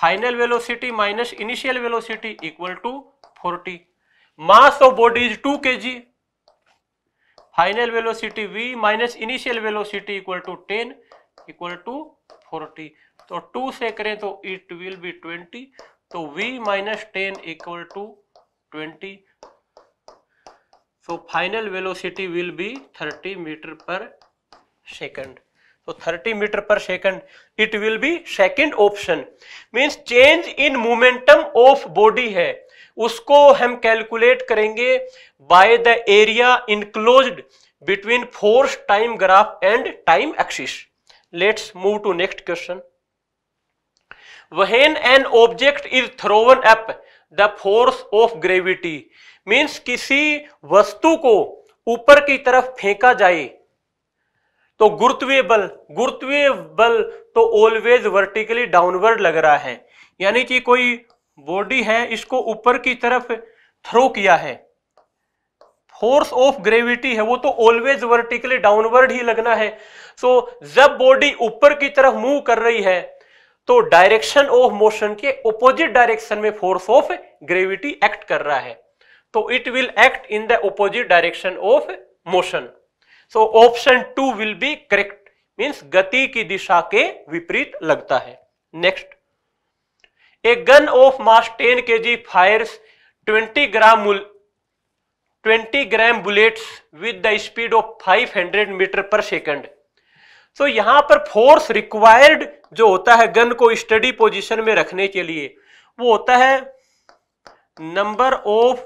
final velocity minus initial velocity equal to 40 mass of body is 2 K G final velocity v minus initial velocity equal to ten equal to forty तो two से करें तो it will be twenty तो v minus ten equal to twenty so final velocity will be thirty metre per second तो 30 metre per second it will be second option means change in momentum of body है उसको हम calculate करेंगे by the area enclosed between force time graph and time axis let's move to next question when an object is thrown up the force of gravity means किसी वस्तु को ऊपर की तरफ फेंका जाए तो गुरुत्वीय बल गुरुत्वीय बल तो ऑलवेज वर्टिकली डाउनवर्ड लग रहा है यानी कि कोई बॉडी है इसको ऊपर की तरफ थ्रो किया है फोर्स ऑफ ग्रेविटी है वो तो ऑलवेज वर्टिकली डाउनवर्ड ही लगना है सो so, जब बॉडी ऊपर की तरफ मूव कर रही है तो डायरेक्शन ऑफ मोशन के ओपोजिट डायरेक्शन में फोर्स ऑफ ग्रेविटी एक्ट कर रहा है तो it will act in the opposite direction of motion so option two will be correct means गति की दिशा के विपरीत लगता है next a gun of mass 10 fire twenty 20 gram 20 gram bullets with the speed of 500 metre per second तो यहां पर फोर्स रिक्वायर्ड जो होता है गन को स्टडी पोजीशन में रखने के लिए वो होता है number of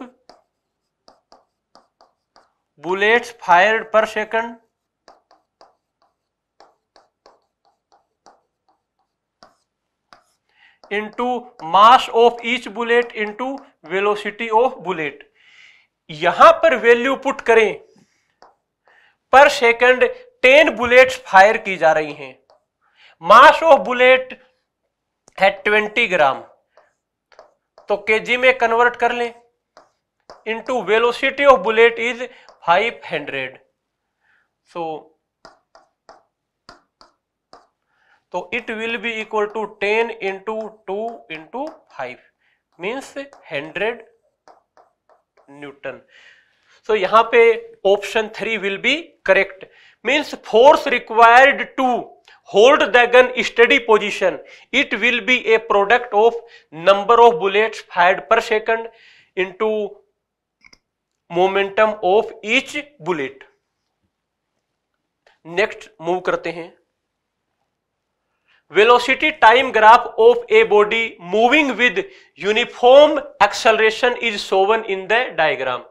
bullets fired per second into mass of each bullet into velocity of bullet यहां पर वैल्यू पुट करें पर सेकंड टेन बुलेट्स फायर की जा रही हैं मास ऑफ बुलेट है ट्वेंटी ग्राम तो केजी में कन्वर्ट कर लें into velocity of bullet is five hundred so तो it will be equal to ten into two into five means hundred newton so यहां पे option three will be correct means force required to hold the gun steady position it will be a product of number of bullets fired per second into momentum of each bullet next move करते हैं velocity time graph of a body moving with uniform acceleration is shown in the diagram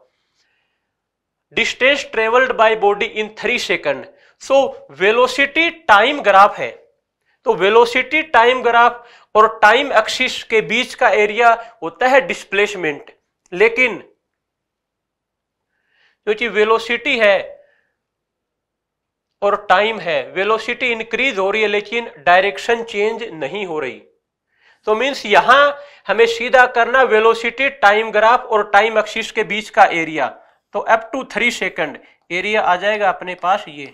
distance travelled by body in three second so velocity time graph है तो velocity time graph और time axis के बीच का area होता है displacement लेकिन क्योंकि वेलोसिटी है और टाइम है वेलोसिटी इंक्रीज हो रही है लेकिन डायरेक्शन चेंज नहीं हो रही तो मीन्स यहां हमें सीधा करना वेलोसिटी टाइम ग्राफ और टाइम एक्सिस के बीच का एरिया तो up to three second area आ जाएगा अपने पास ये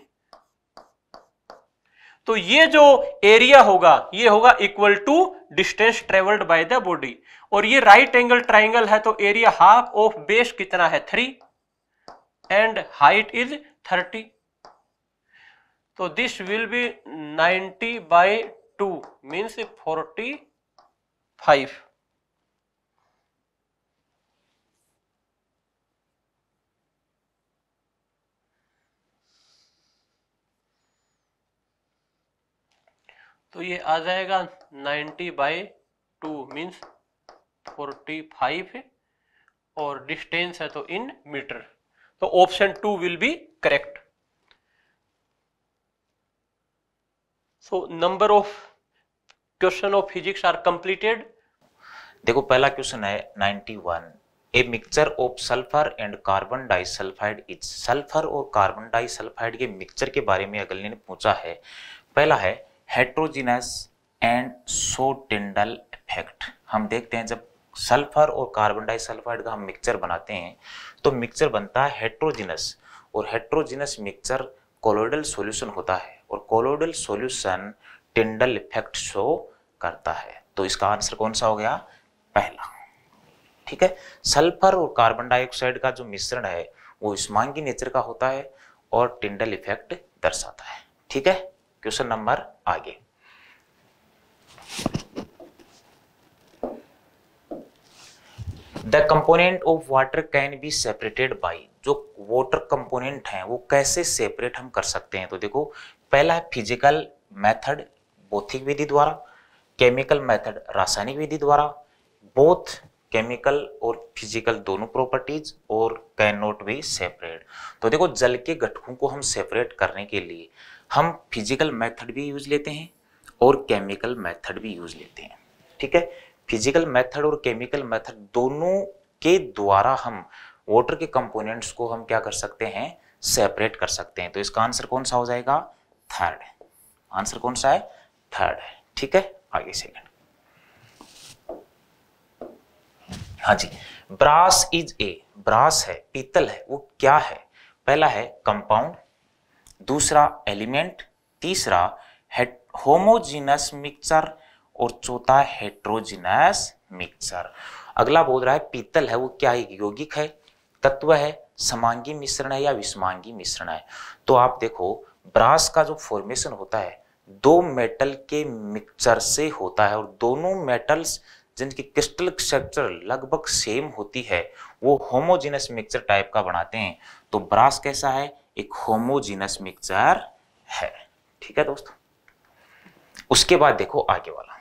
तो ये जो एरिया होगा ये होगा equal to distance travelled by the body और ये राइट एंगल ट्राइंगल है तो एरिया हाफ ऑफ बेस कितना है three and height is thirty तो this will be 90 by two means 45 तो ये आ जाएगा 90 बाई टू मीन्स 45 और डिस्टेंस है तो इन मीटर तो option two will be correct so number of question of physics are completed देखो पहला क्वेश्चन है 91 a mixture of sulphur and carbon disulphide is sulphur और कार्बन डाइसल्फाइड के mixture के बारे में अगले ने पूछा है पहला है heterogeneous and so Tyndall effect हम देखते हैं जब सल्फर और कार्बन डाइसल्फाइड का हम मिक्सचर बनाते हैं तो मिक्सचर बनता है हेट्रोजिनस और हेट्रोजिनस मिक्सचर कोलोइडल सॉल्यूशन होता है और colloidal solution Tyndall effect show करता है तो इसका आंसर कौन सा हो गया पहला ठीक है सल्फर और कार्बन डाइऑक्साइड का जो मिश्रण है वो स्मांगी नेचर का होता है और टिंडल इफेक्ट दर्शाता है ठीक है क्वेश्चन नंबर आगे the component of water can be separated by जो वाटर कंपोनेंट है वो कैसे सेपरेट हम कर सकते हैं तो देखो पहला है फिजिकल मेथड भौतिक विधि द्वारा केमिकल मेथड रासायनिक विधि द्वारा बोथ केमिकल और फिजिकल दोनों प्रॉपर्टीज और कैन नॉट बी सेपरेट तो देखो जल के घटकों को हम सेपरेट करने के लिए हम फिजिकल मेथड भी यूज लेते हैं और केमिकल मेथड भी यूज लेते हैं ठीक है फिजिकल मेथड और केमिकल मेथड दोनों के द्वारा हम वाटर के कंपोनेंट्स को हम क्या कर सकते हैं सेपरेट कर सकते हैं तो इसका आंसर कौन सा हो जाएगा थर्ड है आंसर कौन सा है थर्ड है ठीक है आगे सेकंड हाँ जी ब्रास इज ए ब्रास है पीतल है वो क्या है पहला है कंपाउंड दूसरा एलिमेंट तीसरा होमोजीनस मिक्सर और चौथा हेट्रोजिनस मिक्सर अगला बोल रहा है पीतल है वो क्या है यौगिक है तत्व है समांगी मिश्रण है या विषमांगी मिश्रण है तो आप देखो ब्रास का जो फॉर्मेशन होता है दो मेटल के मिक्सचर से होता है और दोनों मेटल्स जिनकी क्रिस्टल स्ट्रक्चर लगभग सेम होती है वो होमोजीनस मिक्सचर टाइप का बनाते हैं तो ब्रास कैसा है एक होमोजीनस मिक्सचर है ठीक है दोस्तों उसके बाद देखो आगे वाला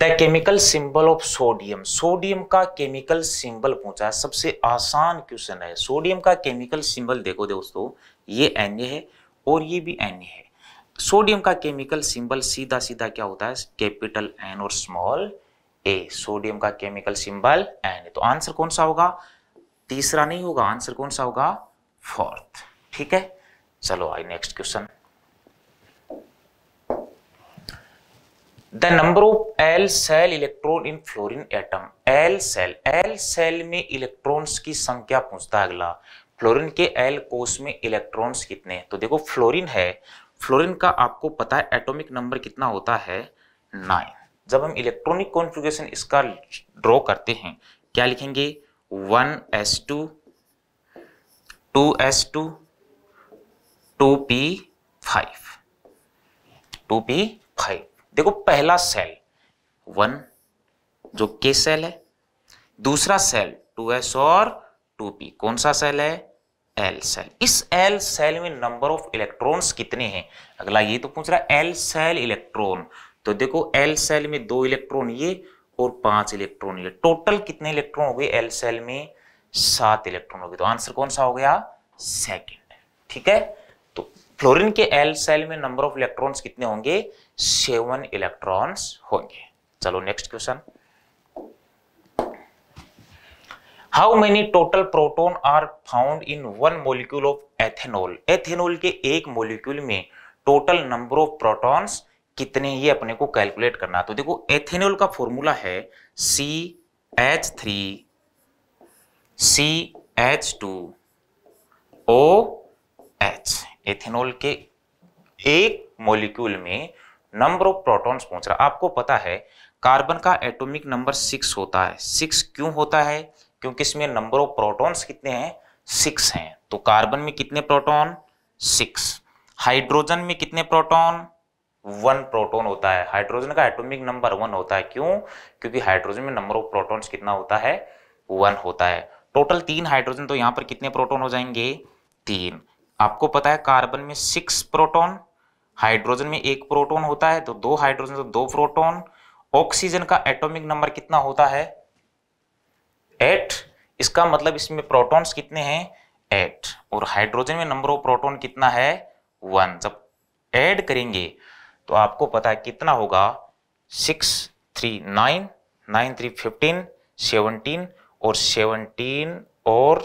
the chemical symbol of sodium sodium का केमिकल सिंबल पूछा है सबसे आसान क्वेश्चन है सोडियम का केमिकल सिंबल देखो दोस्तों ये एन है और ये भी एन है सोडियम का केमिकल सिंबल सीधा सीधा क्या होता है कैपिटल एन और स्मॉल ए सोडियम का केमिकल सिंबल एन तो आंसर कौन सा होगा तीसरा नहीं होगा आंसर कौन सा होगा फोर्थ ठीक है चलो आई next question the number of L shell electron in fluorine atom L shell L shell में इलेक्ट्रॉन्स की संख्या पूछता है अगला फ्लोरिन के एल कोष में इलेक्ट्रॉन्स कितने हैं तो देखो फ्लोरिन है फ्लोरिन का आपको पता है एटॉमिक नंबर कितना होता है नाइन जब हम इलेक्ट्रॉनिक कॉन्फ़िगरेशन इसका ड्रॉ करते हैं क्या लिखेंगे one s two two s two two p five two p five देखो पहला सेल वन जो के सेल है दूसरा सेल टू एस और टू पी कौन सा सेल है एल सेल इस एल सेल में नंबर ऑफ इलेक्ट्रॉन्स कितने हैं अगला ये तो पूछ रहा है एल सेल इलेक्ट्रॉन तो देखो एल सेल में दो इलेक्ट्रॉन ये और पांच इलेक्ट्रॉन ये टोटल कितने इलेक्ट्रॉन हो गए एल सेल में सात इलेक्ट्रॉन हो गए तो आंसर कौन सा हो गया सेकेंड ठीक है फ्लोरीन के एल सेल में नंबर ऑफ इलेक्ट्रॉन्स कितने होंगे सेवन इलेक्ट्रॉन्स होंगे चलो next question how many total proton are found in one molecule of ethanol ethanol के एक मोलिक्यूल में टोटल नंबर ऑफ प्रोटॉन्स कितने ये अपने को कैलकुलेट करना तो देखो एथेनॉल का फॉर्मूला है C H three C H two O H ethanol के एक मॉलिक्यूल में नंबर ऑफ प्रोटॉन्स पहुंच रहा आपको पता है कार्बन का एटॉमिक नंबर सिक्स होता है सिक्स क्यों होता है क्योंकि इसमें नंबर ऑफ प्रोटॉन्स कितने हैं सिक्स हैं तो कार्बन में कितने प्रोटॉन सिक्स हाइड्रोजन में कितने प्रोटॉन वन प्रोटॉन होता है हाइड्रोजन का एटॉमिक नंबर वन होता है क्यों क्योंकि हाइड्रोजन में नंबर ऑफ प्रोटॉन्स कितना होता है वन होता है टोटल तीन हाइड्रोजन तो यहां पर कितने प्रोटॉन हो जाएंगे तीन आपको पता है कार्बन में सिक्स प्रोटोन हाइड्रोजन में एक प्रोटोन होता है तो दो हाइड्रोजन तो दो प्रोटोन ऑक्सीजन का एटॉमिक नंबर कितना होता है एट इसका मतलब इसमें प्रोटॉन्स कितने हैं एट और हाइड्रोजन में नंबर ऑफ प्रोटॉन कितना है वन जब ऐड करेंगे तो आपको पता है कितना होगा six three nine nine three fifteen seventeen और सेवनटीन और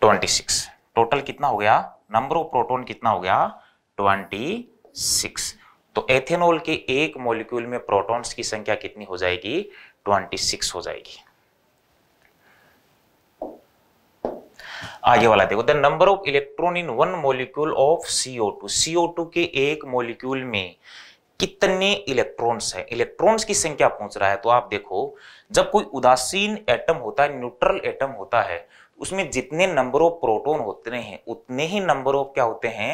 ट्वेंटी सिक्स टोटल कितना हो गया नंबर ऑफ प्रोटोन कितना हो गया ट्वेंटी सिक्स तो एथेनॉल के एक मॉलिक्यूल में प्रोटॉन्स की संख्या कितनी हो जाएगी ट्वेंटी सिक्स हो जाएगी आगे वाला देखो the number of electron in one molecule of CO two CO two के एक मॉलिक्यूल में कितने इलेक्ट्रॉन्स है इलेक्ट्रॉन्स की संख्या पहुंच रहा है तो आप देखो जब कोई उदासीन एटम होता है न्यूट्रल एटम होता है उसमें जितने नंबर ऑफ प्रोटोन होते हैं उतने ही नंबर ऑफ क्या होते हैं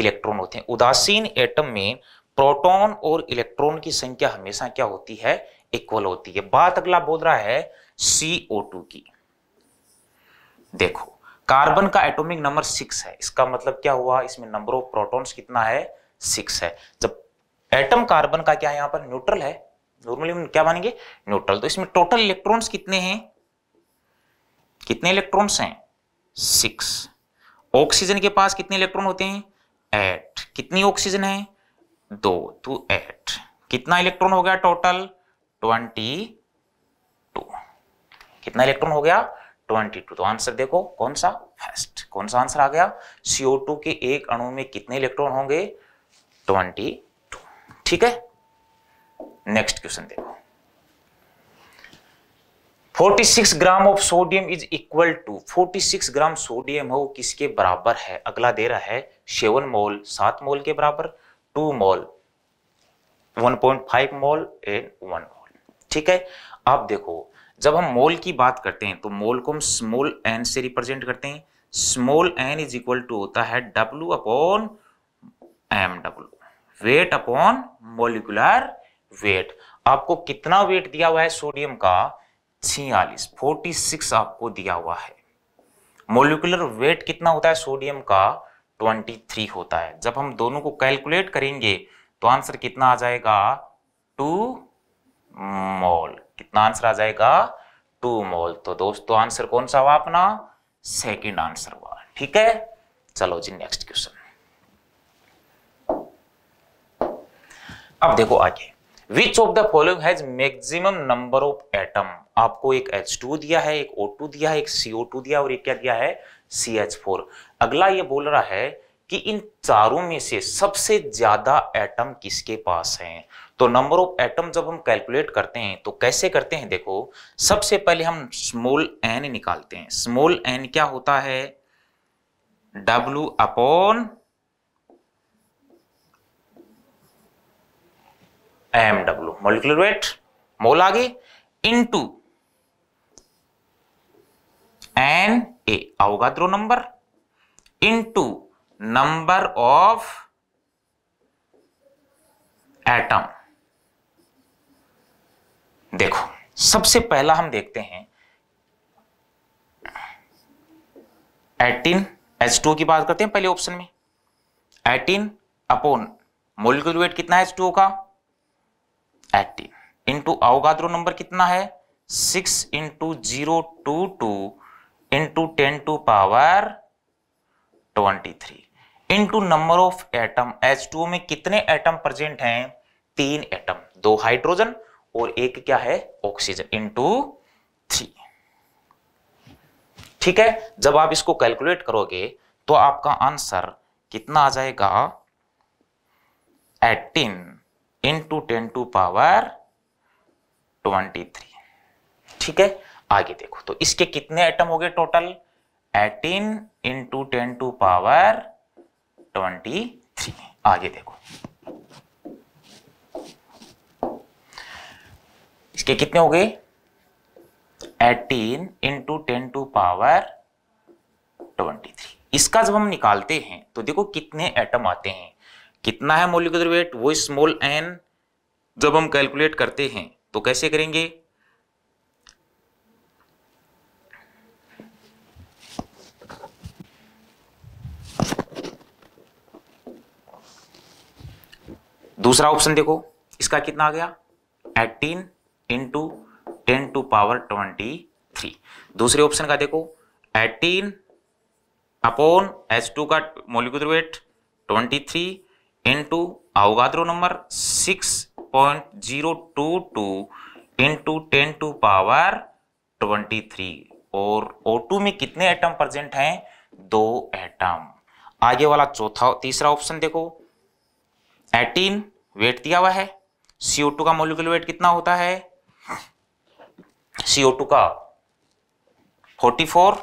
इलेक्ट्रॉन होते हैं उदासीन एटम में प्रोटोन और इलेक्ट्रॉन की संख्या हमेशा क्या होती है इक्वल होती है बात अगला बोल रहा है CO2 की देखो कार्बन का एटॉमिक नंबर सिक्स है इसका मतलब क्या हुआ इसमें नंबर ऑफ प्रोटॉन्स कितना है सिक्स है जब एटम कार्बन का क्या यहां पर न्यूट्रल है नॉर्मली क्या मानेंगे न्यूट्रल तो इसमें टोटल इलेक्ट्रॉन्स कितने हैं कितने इलेक्ट्रॉन्स हैं सिक्स ऑक्सीजन के पास कितने इलेक्ट्रॉन होते हैं एट कितनी ऑक्सीजन है दो टू तो एट कितना इलेक्ट्रॉन हो गया टोटल ट्वेंटी टू कितना इलेक्ट्रॉन हो गया ट्वेंटी टू तो आंसर देखो कौन सा फर्स्ट कौन सा आंसर आ गया सीओ टू के एक अणु में कितने इलेक्ट्रॉन होंगे ट्वेंटी टू ठीक है नेक्स्ट क्वेश्चन देखो 46 gram of sodium is equal to 46 gram sodium है वो किसके बराबर है अगला दे रहा है सेवन मोल सात मोल के बराबर two mole 1.5 mole and one mole ठीक है आप देखो जब हम मोल की बात करते हैं तो मोल को हम स्मॉल एन से रिप्रेजेंट करते हैं small n is equal to होता है W upon M W weight upon molecular weight आपको कितना वेट दिया हुआ है सोडियम का छियालीस फोर्टी सिक्स आपको दिया हुआ है मोलिकुलर वेट कितना होता है सोडियम का ट्वेंटी थ्री होता है जब हम दोनों को कैलकुलेट करेंगे तो आंसर कितना आ जाएगा टू मोल कितना आंसर आ जाएगा टू मोल तो दोस्तों आंसर कौन सा हुआ अपना सेकेंड आंसर हुआ ठीक है चलो जी नेक्स्ट क्वेश्चन अब देखो आगे which of the following has maximum number of atom आपको एक H2 दिया है एक O2 दिया है एक CO2 दिया और एक क्या दिया है CH4 अगला ये बोल रहा है कि इन चारों में से सबसे ज्यादा एटम किसके पास हैं तो नंबर ऑफ एटम जब हम कैलकुलेट करते हैं तो कैसे करते हैं देखो सबसे पहले हम स्मॉल एन निकालते हैं स्मॉल एन क्या होता है W upon M W molecular weight mole आगे गई into N A Avogadro number into number of atom देखो सबसे पहला हम देखते हैं एटीन एच टू की बात करते हैं पहले ऑप्शन में एटीन अपोन मोलिकुलर वेट कितना है एच टू का एट्टी इंटू अवगाद्रो नंबर कितना है six into zero two two into ten to power twenty three into number of atom H two में कितने एटम प्रेजेंट हैं तीन एटम दो हाइड्रोजन और एक क्या है ऑक्सीजन इंटू थ्री ठीक है जब आप इसको कैलकुलेट करोगे तो आपका आंसर कितना आ जाएगा eighteen into ten to power twenty three ठीक है आगे देखो तो इसके कितने एटम हो गए total eighteen into ten to power twenty three आगे देखो इसके कितने हो गए eighteen into ten to power twenty three इसका जब हम निकालते हैं तो देखो कितने एटम आते हैं कितना है मोलिकुलर वेट वो स्मॉल एन जब हम कैलकुलेट करते हैं तो कैसे करेंगे दूसरा ऑप्शन देखो इसका कितना आ गया 18 into ten to power twenty three दूसरे ऑप्शन का देखो 18 अपॉन H2 का molecular weight 23 into Avogadro number six point zero two two into ten to power twenty three और O2 में कितने एटम प्रेजेंट हैं दो एटम आगे वाला चौथा तीसरा ऑप्शन देखो एटीन वेट दिया हुआ है CO2 का मोलिकुलर वेट कितना होता है CO2 का 44 फोर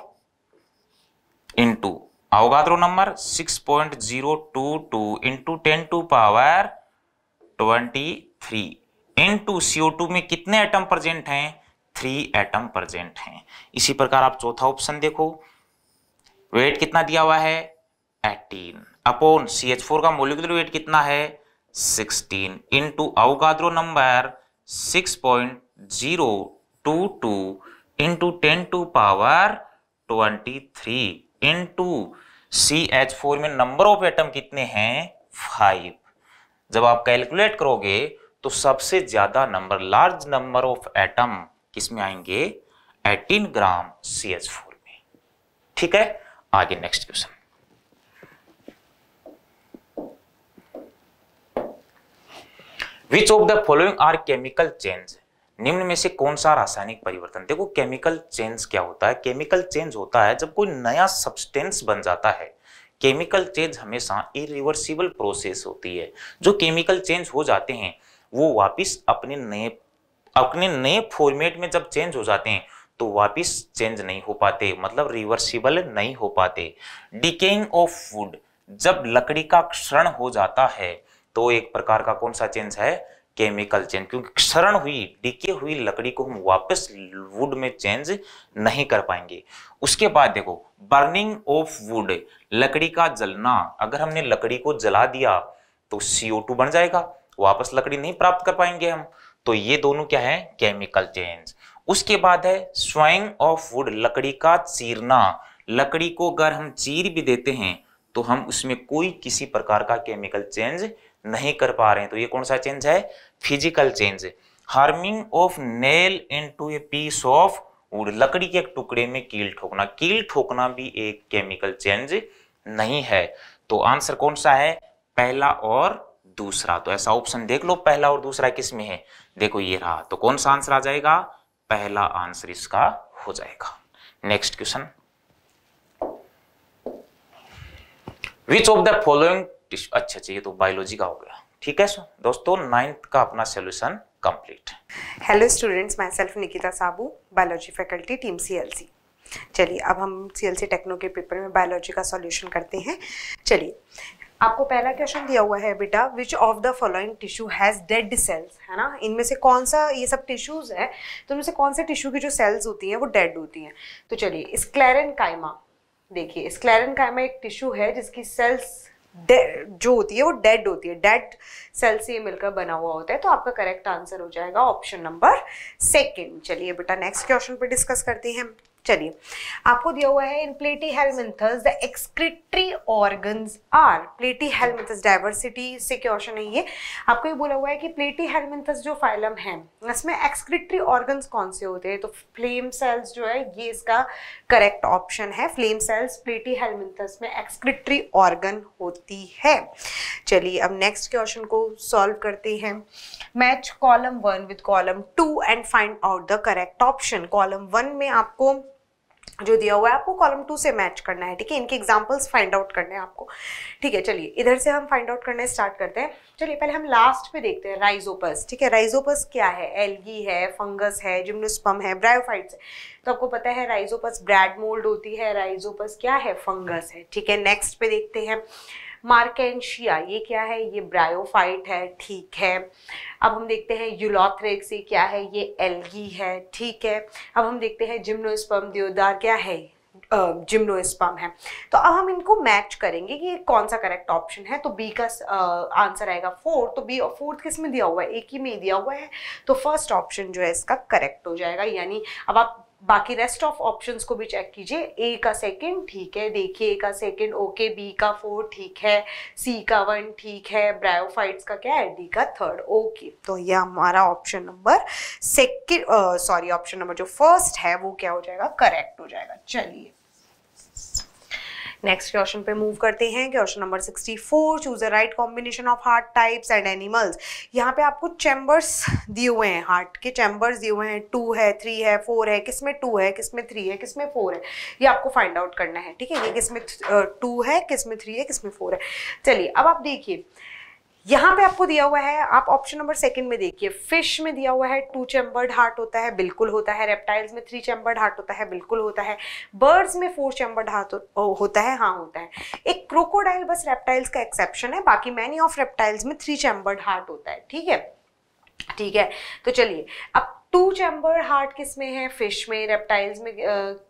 इंटू होगा तो number six point zero two two into ten to power twenty three into CO two में कितने एटम प्रजेंट हैं थ्री एटम प्रजेंट हैं इसी प्रकार आप चौथा ऑप्शन देखो वेट कितना दिया हुआ है eighteen upon C H four का मोलिकुलर वेट कितना है sixteen into Avogadro number six point zero two two into ten to power twenty three into C H four में नंबर ऑफ एटम कितने हैं फाइव जब आप calculate करोगे तो सबसे ज्यादा number large number of atom किसमें आएंगे 18 ग्राम सी एच फोर में ठीक है आगे next question which of the following are chemical change निम्न में से कौन सा रासायनिक परिवर्तन देखो केमिकल चेंज क्या होता है केमिकल चेंज होता है जब कोई नया सब्सटेंस बन जाता है केमिकल चेंज हमेशा इरिवर्सिबल प्रोसेस होती है जो केमिकल चेंज हो जाते हैं वो वापस अपने नए अपने नए फॉर्मेट में जब चेंज हो जाते हैं तो वापस चेंज नहीं हो पाते मतलब रिवर्सिबल नहीं हो पाते डिकेइंग ऑफ फूड जब लकड़ी का क्षरण हो जाता है तो एक प्रकार का कौन सा चेंज है केमिकल चेंज क्योंकि क्षरण हुई डीके हुई लकड़ी को हम वापस वुड में चेंज नहीं कर पाएंगे उसके बाद देखो बर्निंग ऑफ वुड लकड़ी का जलना अगर हमने लकड़ी को जला दिया तो सीओ टू बन जाएगा वापस लकड़ी नहीं प्राप्त कर पाएंगे हम तो ये दोनों क्या है केमिकल चेंज उसके बाद है स्वयं ऑफ वुड लकड़ी का चीरना लकड़ी को अगर हम चीर भी देते हैं तो हम उसमें कोई किसी प्रकार का केमिकल चेंज नहीं कर पा रहे हैं तो ये कौन सा चेंज है physical change hammering of nail into a piece of wood लकड़ी के एक टुकड़े में कील ठोकना कील ठोकना भी एक केमिकल चेंज नहीं है तो आंसर कौन सा है पहला और दूसरा तो ऐसा ऑप्शन देख लो पहला और दूसरा किस में है देखो ये रहा तो कौन सा आंसर आ जाएगा पहला आंसर इसका हो जाएगा next question which of the following अच्छा अच्छा ये तो बायोलॉजी का हो गया ठीक है दोस्तों नाइन्थ का अपना solution complete hello students myself Nikita Sabu biology faculty team C चलिए अब हम सी एल सी टेक्नो के पेपर में बायोलॉजी का सॉल्यूशन करते हैं चलिए आपको पहला क्वेश्चन दिया हुआ है बेटा which of the following tissue has dead cells है ना इनमें से कौन सा ये सब टिश्यूज़ है तो इनमें से कौन से टिश्यू की जो सेल्स होती हैं वो डेड होती हैं तो चलिए स्क्लेरन कायमा देखिए स्क्लेरन कायमा एक टिश्यू है जिसकी सेल्स जो होती है वो डेड होती है डेड सेल से मिलकर बना हुआ होता है तो आपका करेक्ट आंसर हो जाएगा ऑप्शन नंबर सेकेंड चलिए बेटा नेक्स्ट क्वेश्चन पर डिस्कस करते हैं चलिए आपको दिया हुआ है in platyhelminthes the excretory organs are platyhelminthes diversity से क्वेश्चन है ये आपको ये बोला हुआ है कि प्लेटी हेलमिंथस जो फाइलम है इसमें एक्सक्रिटरी ऑर्गन्स कौन से होते हैं तो फ्लेम सेल्स जो है ये इसका करेक्ट ऑप्शन है फ्लेम सेल्स प्लेटी हेलमिंथस में एक्सक्रिटरी ऑर्गन होती है चलिए अब नेक्स्ट क्वेश्चन को सॉल्व करते हैं match column one with column two and find out the correct option column one में आपको जो दिया हुआ है आपको कॉलम टू से मैच करना है ठीक है इनके एग्जाम्पल्स फाइंड आउट करने हैं आपको ठीक है चलिए इधर से हम फाइंड आउट करने स्टार्ट करते हैं चलिए पहले हम लास्ट पे देखते हैं राइजोपस ठीक है राइजोपस क्या है एलगी है फंगस है जिम्नोस्पम है ब्रायोफाइट्स है तो आपको पता है राइजोपस ब्रैड मोल्ड होती है राइजोपस क्या है फंगस है ठीक है नेक्स्ट पे देखते हैं मार्केंशिया ये क्या है ये ब्रायोफाइट है ठीक है अब हम देखते हैं यूलोथ्रेक्स ये क्या है ये एलगी है ठीक है अब हम देखते हैं जिम्नोस्पर्म दियोदार क्या है जिम्नोस्पर्म है तो अब हम इनको मैच करेंगे कि ये कौन सा करेक्ट ऑप्शन है तो बी का आंसर आएगा फोर्थ तो बी फोर्थ किस में दिया हुआ है एक ही में दिया हुआ है तो फर्स्ट ऑप्शन जो है इसका करेक्ट हो जाएगा यानी अब आप बाकी रेस्ट ऑफ ऑप्शंस को भी चेक कीजिए ए का सेकंड ठीक है देखिए ए का सेकंड ओके बी का फोर ठीक है सी का वन ठीक है ब्रायोफाइट्स का क्या है डी का थर्ड ओके तो ये हमारा option number second sorry option number जो फर्स्ट है वो क्या हो जाएगा करेक्ट हो जाएगा चलिए नेक्स्ट क्वेश्चन पे मूव करते हैं question number four choose the right combination of heart types and animals यहाँ पे आपको चैम्बर्स दिए हुए हैं हार्ट के चैम्बर्स दिए हुए हैं टू है थ्री है फोर है किसमें टू है किसमें थ्री है किसमें फोर है ये आपको फाइंड आउट करना है ठीक है ये किसमें टू uh, है किसमें थ्री है किसमें फोर है चलिए अब आप देखिए यहाँ पे आपको दिया हुआ है आप ऑप्शन नंबर सेकंड में देखिए फिश में दिया हुआ है टू चैम्बर्ड हार्ट होता है बिल्कुल होता है रेप्टाइल्स में थ्री चैम्बर्ड हार्ट होता है बिल्कुल होता है बर्ड्स में फोर चैम्बर्ड हार्ट होता है हाँ होता है एक क्रोकोडाइल बस रेप्टाइल्स का एक्सेप्शन है बाकी मैनी ऑफ रेप्टाइल्स में थ्री चैम्बर्ड हार्ट होता है ठीक है ठीक है तो चलिए अब टू चैम्बर हार्ट किस में है फिश में रेप्टाइल्स में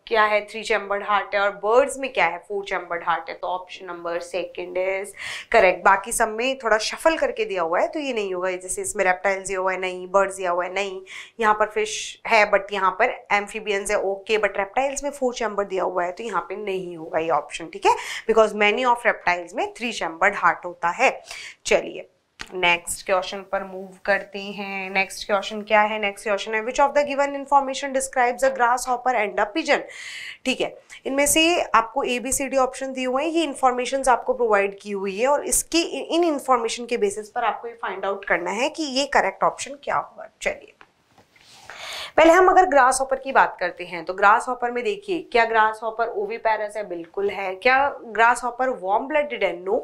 क्या है थ्री चैम्बर्ड हार्ट है और बर्ड्स में क्या है फोर चैम्बर्ड हार्ट है तो option number second is correct बाकी सब में थोड़ा शफल करके दिया हुआ है तो ये नहीं होगा जैसे इसमें रेप्टाइल्स दिया हुआ है नहीं बर्ड्स दिया हुआ है नहीं यहाँ पर फिश है बट यहाँ पर एम्फीबियंस है ओके बट रेप्टाइल्स में फोर चैम्बर दिया हुआ है तो यहाँ पर नहीं होगा ये ऑप्शन ठीक है बिकॉज मैनी ऑफ रेप्टाइल्स में थ्री चैम्बर्ड हार्ट होता है चलिए नेक्स्ट क्वेश्चन पर मूव करते हैं नेक्स्ट क्वेश्चन क्या है नेक्स्ट क्वेश्चन है which of the given information describes a grasshopper and a pigeon ठीक है इनमें से आपको A B C D option दिए हुए हैं ये इन्फॉर्मेशन आपको प्रोवाइड की हुई है और इसके इन इन्फॉर्मेशन के बेसिस पर आपको ये फाइंड आउट करना है कि ये करेक्ट ऑप्शन क्या होगा चलिए पहले हम अगर ग्रास हॉपर की बात करते हैं तो ग्रास हॉपर में देखिए क्या ग्रास हॉपर पैरस है बिल्कुल है क्या ग्रास हॉपर वार्म ब्लडेड है नो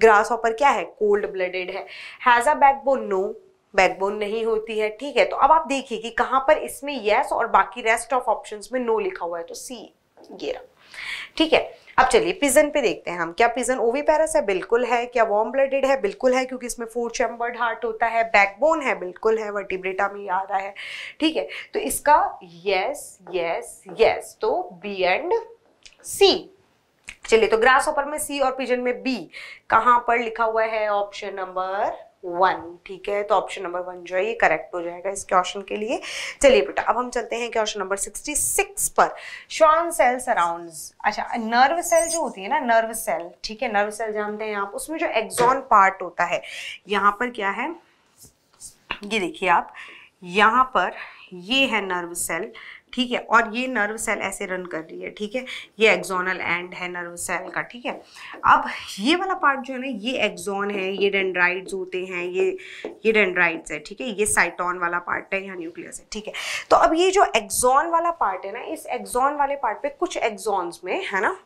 ग्रास हॉपर क्या है कोल्ड ब्लडेड है has a backbone no backbone नहीं होती है ठीक है तो अब आप देखिए कि कहाँ पर इसमें येस और बाकी रेस्ट ऑफ ऑप्शंस में नो लिखा हुआ है तो सी गेरा ठीक है अब चलिए पिजन पे देखते हैं हम क्या पिजन ओवी पैरस है बिल्कुल है क्या वॉर्म ब्लडेड है बिल्कुल है क्योंकि इसमें फोर चैम्बर्ड हार्ट होता है बैकबोन है बिल्कुल है वर्टिब्रेटा में आ रहा है ठीक है तो इसका यस यस यस तो बी एंड सी चलिए तो ग्रास ऑपर में सी और पिजन में बी कहां पर लिखा हुआ है ऑप्शन नंबर वन ठीक है तो ऑप्शन नंबर वन जो है ये करेक्ट हो जाएगा इस क्वेश्चन के लिए चलिए बेटा अब हम चलते हैं क्वेश्चन नंबर सिक्सटी सिक्स पर श्वान सेल सराउंड अच्छा नर्व सेल जो होती है ना नर्व सेल ठीक है नर्व सेल जानते हैं आप उसमें जो एक्सॉन पार्ट होता है यहाँ पर क्या है ये देखिए आप यहाँ पर ये है नर्व सेल ठीक है और ये नर्व सेल ऐसे रन कर रही है ठीक है ये एक्जोनल एंड है नर्व सेल का ठीक है अब ये वाला पार्ट जो है ना ये एक्जोन है ये डेंड्राइड्स होते हैं ये ये डेंड्राइड्स है ठीक है ये साइटॉन वाला पार्ट है यहाँ न्यूक्लियस है ठीक है तो अब ये जो एक्जोन वाला पार्ट है ना इस एक्जोन वाले पार्ट पे कुछ एक्जोन में है ना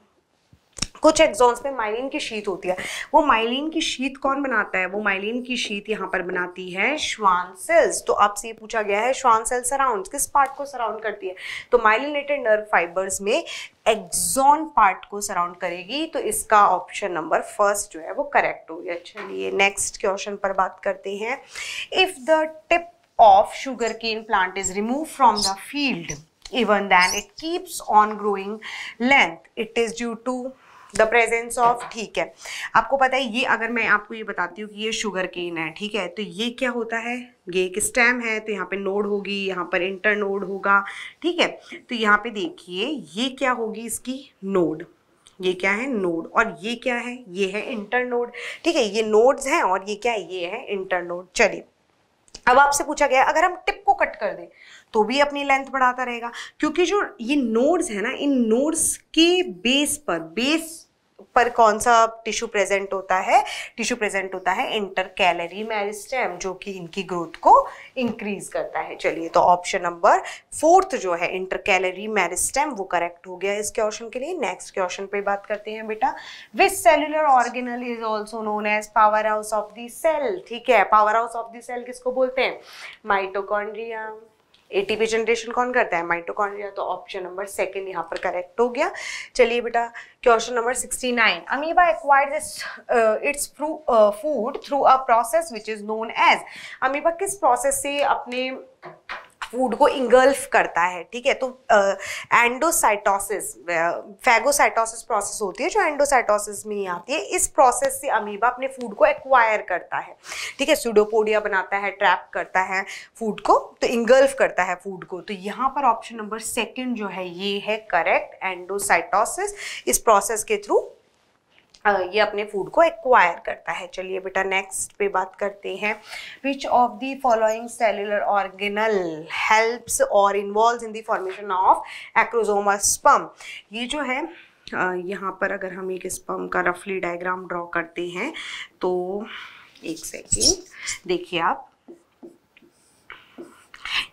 कुछ एग्जॉन्स में माइलिन की शीत होती है वो माइलिन की शीत कौन बनाता है वो माइलिन की शीत यहाँ पर बनाती है श्वान सेल्स तो आपसे ये पूछा गया है श्वान सेल सराउंड किस पार्ट को सराउंड करती है तो माइलिनेटेड नर्व फाइबर्स में एक्सॉन पार्ट को सराउंड करेगी तो इसका ऑप्शन नंबर फर्स्ट जो है वो करेक्ट हो गया चलिए नेक्स्ट क्वेश्चन पर बात करते हैं if the tip of sugarcane plant is remove from the field even then it keeps on growing length it is due to the presence of ठीक है आपको पता है ये अगर मैं आपको ये बताती हूँ कि ये शुगर केन है ठीक है तो ये क्या होता है ये एक स्टेम है तो यहाँ पे नोड होगी यहाँ पर इंटर नोड होगा ठीक है तो यहाँ पे देखिए ये क्या होगी इसकी नोड ये क्या है नोड और ये क्या है ये है इंटर नोड ठीक है ये नोड्स हैं और ये क्या है ये है इंटर नोड चलिए अब आपसे पूछा गया अगर हम टिप को कट कर दें तो भी अपनी लेंथ बढ़ाता रहेगा क्योंकि जो ये नोड्स है ना इन नोड्स के बेस पर बेस पर कौन सा टिश्यू प्रेजेंट होता है टिश्यू प्रेजेंट होता है इंटर कैलरी मैरिस्टेम जो कि इनकी ग्रोथ को इंक्रीज करता है चलिए तो ऑप्शन नंबर फोर्थ जो है इंटर कैलरी मैरिस्टेम वो करेक्ट हो गया इस क्वेश्चन के लिए नेक्स्ट क्वेश्चन पे बात करते हैं बेटा which cellular organelle is also known as powerhouse of the cell ठीक है powerhouse of the cell किसको बोलते हैं माइटोकॉन्ड्रिया एटीपी जनरेशन कौन करता है माइटोकॉन्ड्रिया तो ऑप्शन नंबर सेकंड यहाँ पर करेक्ट हो गया चलिए बेटा question number 69 amoeba acquired this its food through a process which is known as amoeba किस प्रोसेस से अपने फूड को इंगल्फ करता है ठीक है तो एंडोसाइटोसिस फैगोसाइटोसिस प्रोसेस होती है जो एंडोसाइटोसिस में ही आती है इस प्रोसेस से अमीबा अपने फूड को एक्वायर करता है ठीक है सूडोपोडिया बनाता है ट्रैप करता है फूड को तो इंगल्फ करता है फूड को तो यहाँ पर ऑप्शन नंबर सेकेंड जो है ये है करेक्ट एंडोसाइटोसिस इस प्रोसेस के थ्रू ये अपने फूड को एक्वायर करता है चलिए बेटा नेक्स्ट पे बात करते हैं which of the following cellular organelle helps और involve in the formation of acrosome sperm ये जो है यहाँ पर अगर हम एक स्पम का रफली डायग्राम ड्रॉ करते हैं तो एक सेकेंड देखिए आप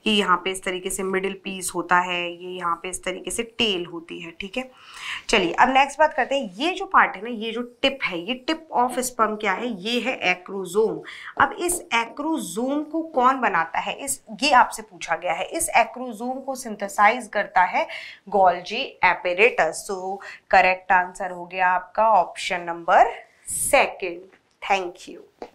ये यहाँ पे इस तरीके से मिडिल पीस होता है ये यहाँ पे इस तरीके से टेल होती है ठीक है चलिए अब नेक्स्ट बात करते हैं ये जो पार्ट है ना ये जो टिप है ये टिप ऑफ स्पर्म क्या है ये है एक्रोजोम अब इस एक्रोजोम को कौन बनाता है इस ये आपसे पूछा गया है इस एक्रोजोम को सिंथेसाइज करता है Golgi apparatus so correct answer हो गया आपका option number second thank you